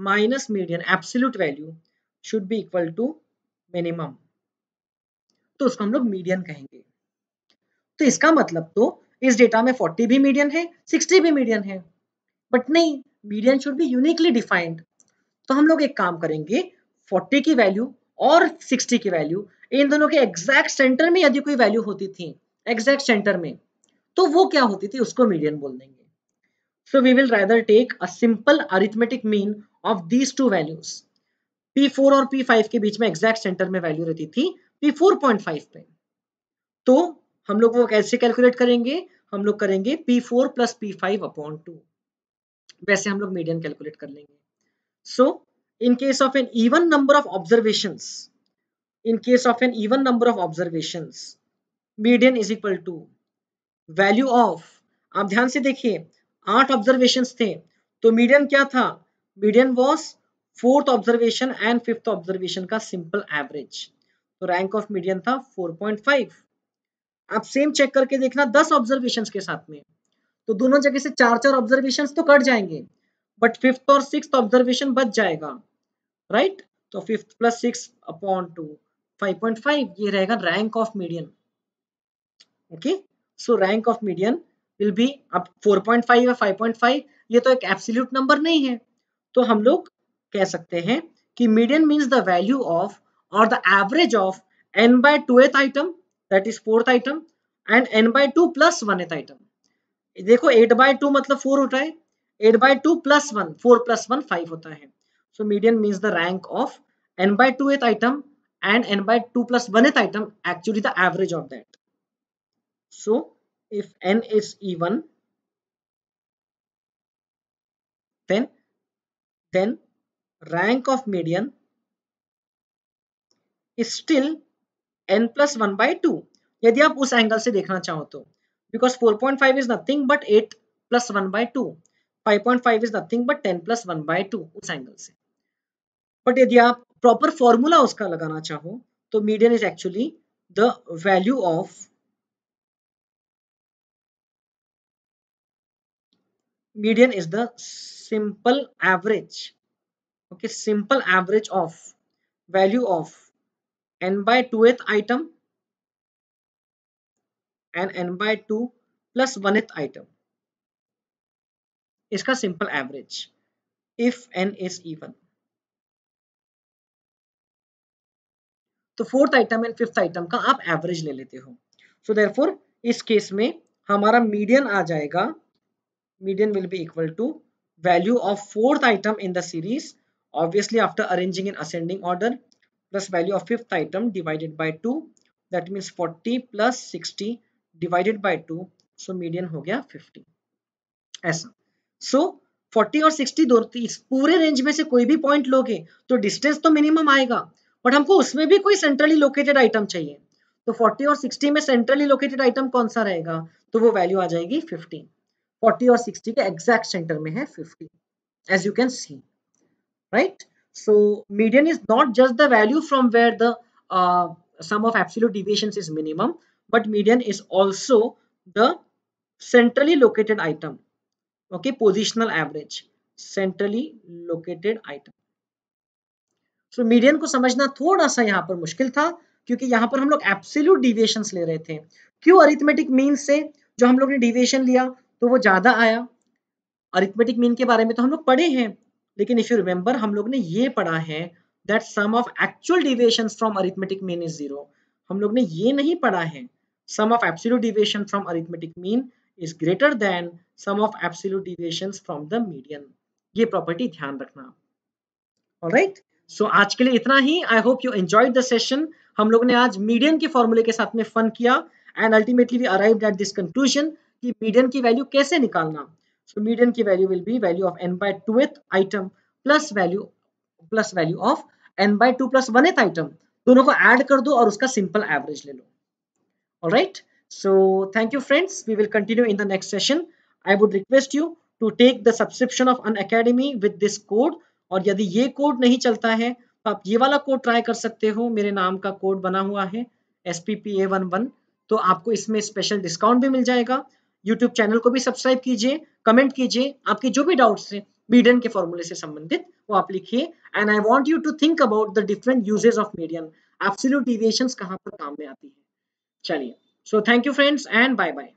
minus median absolute value should be equal to minimum तो उसको हम लोग मीडियन कहेंगे तो इसका मतलब तो इस डेटा में 40 भी मीडियन है 60 भी मीडियन है बट नहीं median should be uniquely defined तो हम लोग एक काम करेंगे 40 की वैल्यू और 60 की वैल्यू इन दोनों के एग्जैक्ट सेंटर में यदि कोई वैल्यू होती थी एग्जैक्ट सेंटर में तो वो क्या होती थी उसको मीडियन बोल देंगे so we will rather take a simple arithmetic mean of these two values p4 और p5 के बीच में एग्जैक्ट सेंटर में वैल्यू रहती थी p4.5 पे तो हम लोग वो कैसे कैलकुलेट करेंगे हम लोग करेंगे p4 plus P five upon two वैसे हम लोग मीडियन कैलकुलेट कर लेंगे सो in case of an even number of observations in case of an even number of observations median is equal to value of आप ध्यान से देखिए आठ ऑब्जर्वेशन थे तो मीडियन क्या था median was fourth observation and fifth observation का सिंपल एवरेज तो rank of median tha 4.5 आप सेम चेक करके देखना दस ऑब्जर्वेशन के साथ में तो दोनों जगह से चार चार ऑब्जर्वेशन तो कट जाएंगे बट फिफ्थ और सिक्स ऑब्जर्वेशन बच जाएगा राइट तो fifth plus six upon two five ये रहेगा rank of median okay so rank of median will be अब फाइव या फाइव ये तो एक एब्सोल्यूट नंबर नहीं है तो हम लोग कह सकते हैं कि median means the value of और the average of n by item that is fourth item and n by two plus one th item देखो एट बाय टू मतलब फोर होता है eight by two plus one four plus one five होता है So median means the rank of n by 2th item and n by 2 plus 1th item actually the average of that. So if n is even then then rank of median is still n plus 1 by 2 यदि आप उस angle से देखना चाहो तो because 4.5 is nothing but eight plus one by two five point five is nothing but ten plus one by two उस angle से but यदि आप प्रॉपर फॉर्मूला उसका लगाना चाहो तो median is actually the value of median is the simple average okay simple average of value of n by two th item and n by two plus one th item इसका simple average if n is even तो fourth item and fifth item का आप average ले लेते हो so therefore इस case में हमारा मीडियन आ जाएगा median will be equal to value of fourth item in the series obviously after arranging in ascending order plus value of fifth item divided by two that means forty plus sixty divided by two so median हो गया fifty ऐसा so 40 और 60 दो इस पूरे range में से कोई भी पॉइंट लोगे तो डिस्टेंस तो मिनिमम आएगा बट हमको उसमें भी कोई सेंट्रली लोकेटेड आइटम चाहिए तो 40 और 60 में सेंट्रली लोकेटेड आइटम कौन सा रहेगा तो वो वैल्यू आ जाएगी 15 40 और 60 के एग्जैक्ट सेंटर में है 15 as you can see right so median is not just the value from where the sum of absolute deviations is minimum but median is also the centrally located item okay positional average centrally located item so median को समझना थोड़ा सा यहाँ पर मुश्किल था क्योंकि यहाँ पर हम लोग एप्सिल्यूट डिविएशन ले रहे थे क्यों अरिथमेटिक मीन से जो हम लोग ने डिविएशन लिया तो वो ज्यादा आया अरिथमेटिक मीन के बारे में तो हम लोग पढ़े हैं लेकिन इफ यू रिमेम्बर हम लोग ने ये पढ़ा है that sum of actual deviation from arithmetic mean is zero हम लोग ने ये नहीं पढ़ा है sum of absolute deviation from arithmetic mean is greater than sum of absolute deviation from the median ये प्रॉपर्टी ध्यान रखना ऑलराइट सो so, आज के लिए इतना ही I hope you enjoyed the session हम लोगों ने आज मीडियम के फॉर्मूले के साथ में फन किया and ultimately we arrive at this conclusion कि मीडियम की वैल्यू कैसे निकालना सो मीडियम की वैल्यू will be value of n by two th item plus value plus value of n by two plus one th item दोनों को एड कर दो और उसका सिंपल एवरेज ले लो right so thank you friends we will continue in the next session I would request you to take the subscription of Unacademy with this code और यदि ये कोड नहीं चलता है तो आप ये वाला कोड ट्राई कर सकते हो मेरे नाम का कोड बना हुआ है S P P A one one तो आपको इसमें स्पेशल डिस्काउंट भी मिल जाएगा यूट्यूब चैनल को भी सब्सक्राइब कीजिए कमेंट कीजिए आपके जो भी डाउट्स हैं मीडियन के फॉर्मूले से संबंधित वो आप लिखिए and I want you to think about the different usages of median absolute deviations कहाँ पर काम में आती है चलिए so thank you friends and bye bye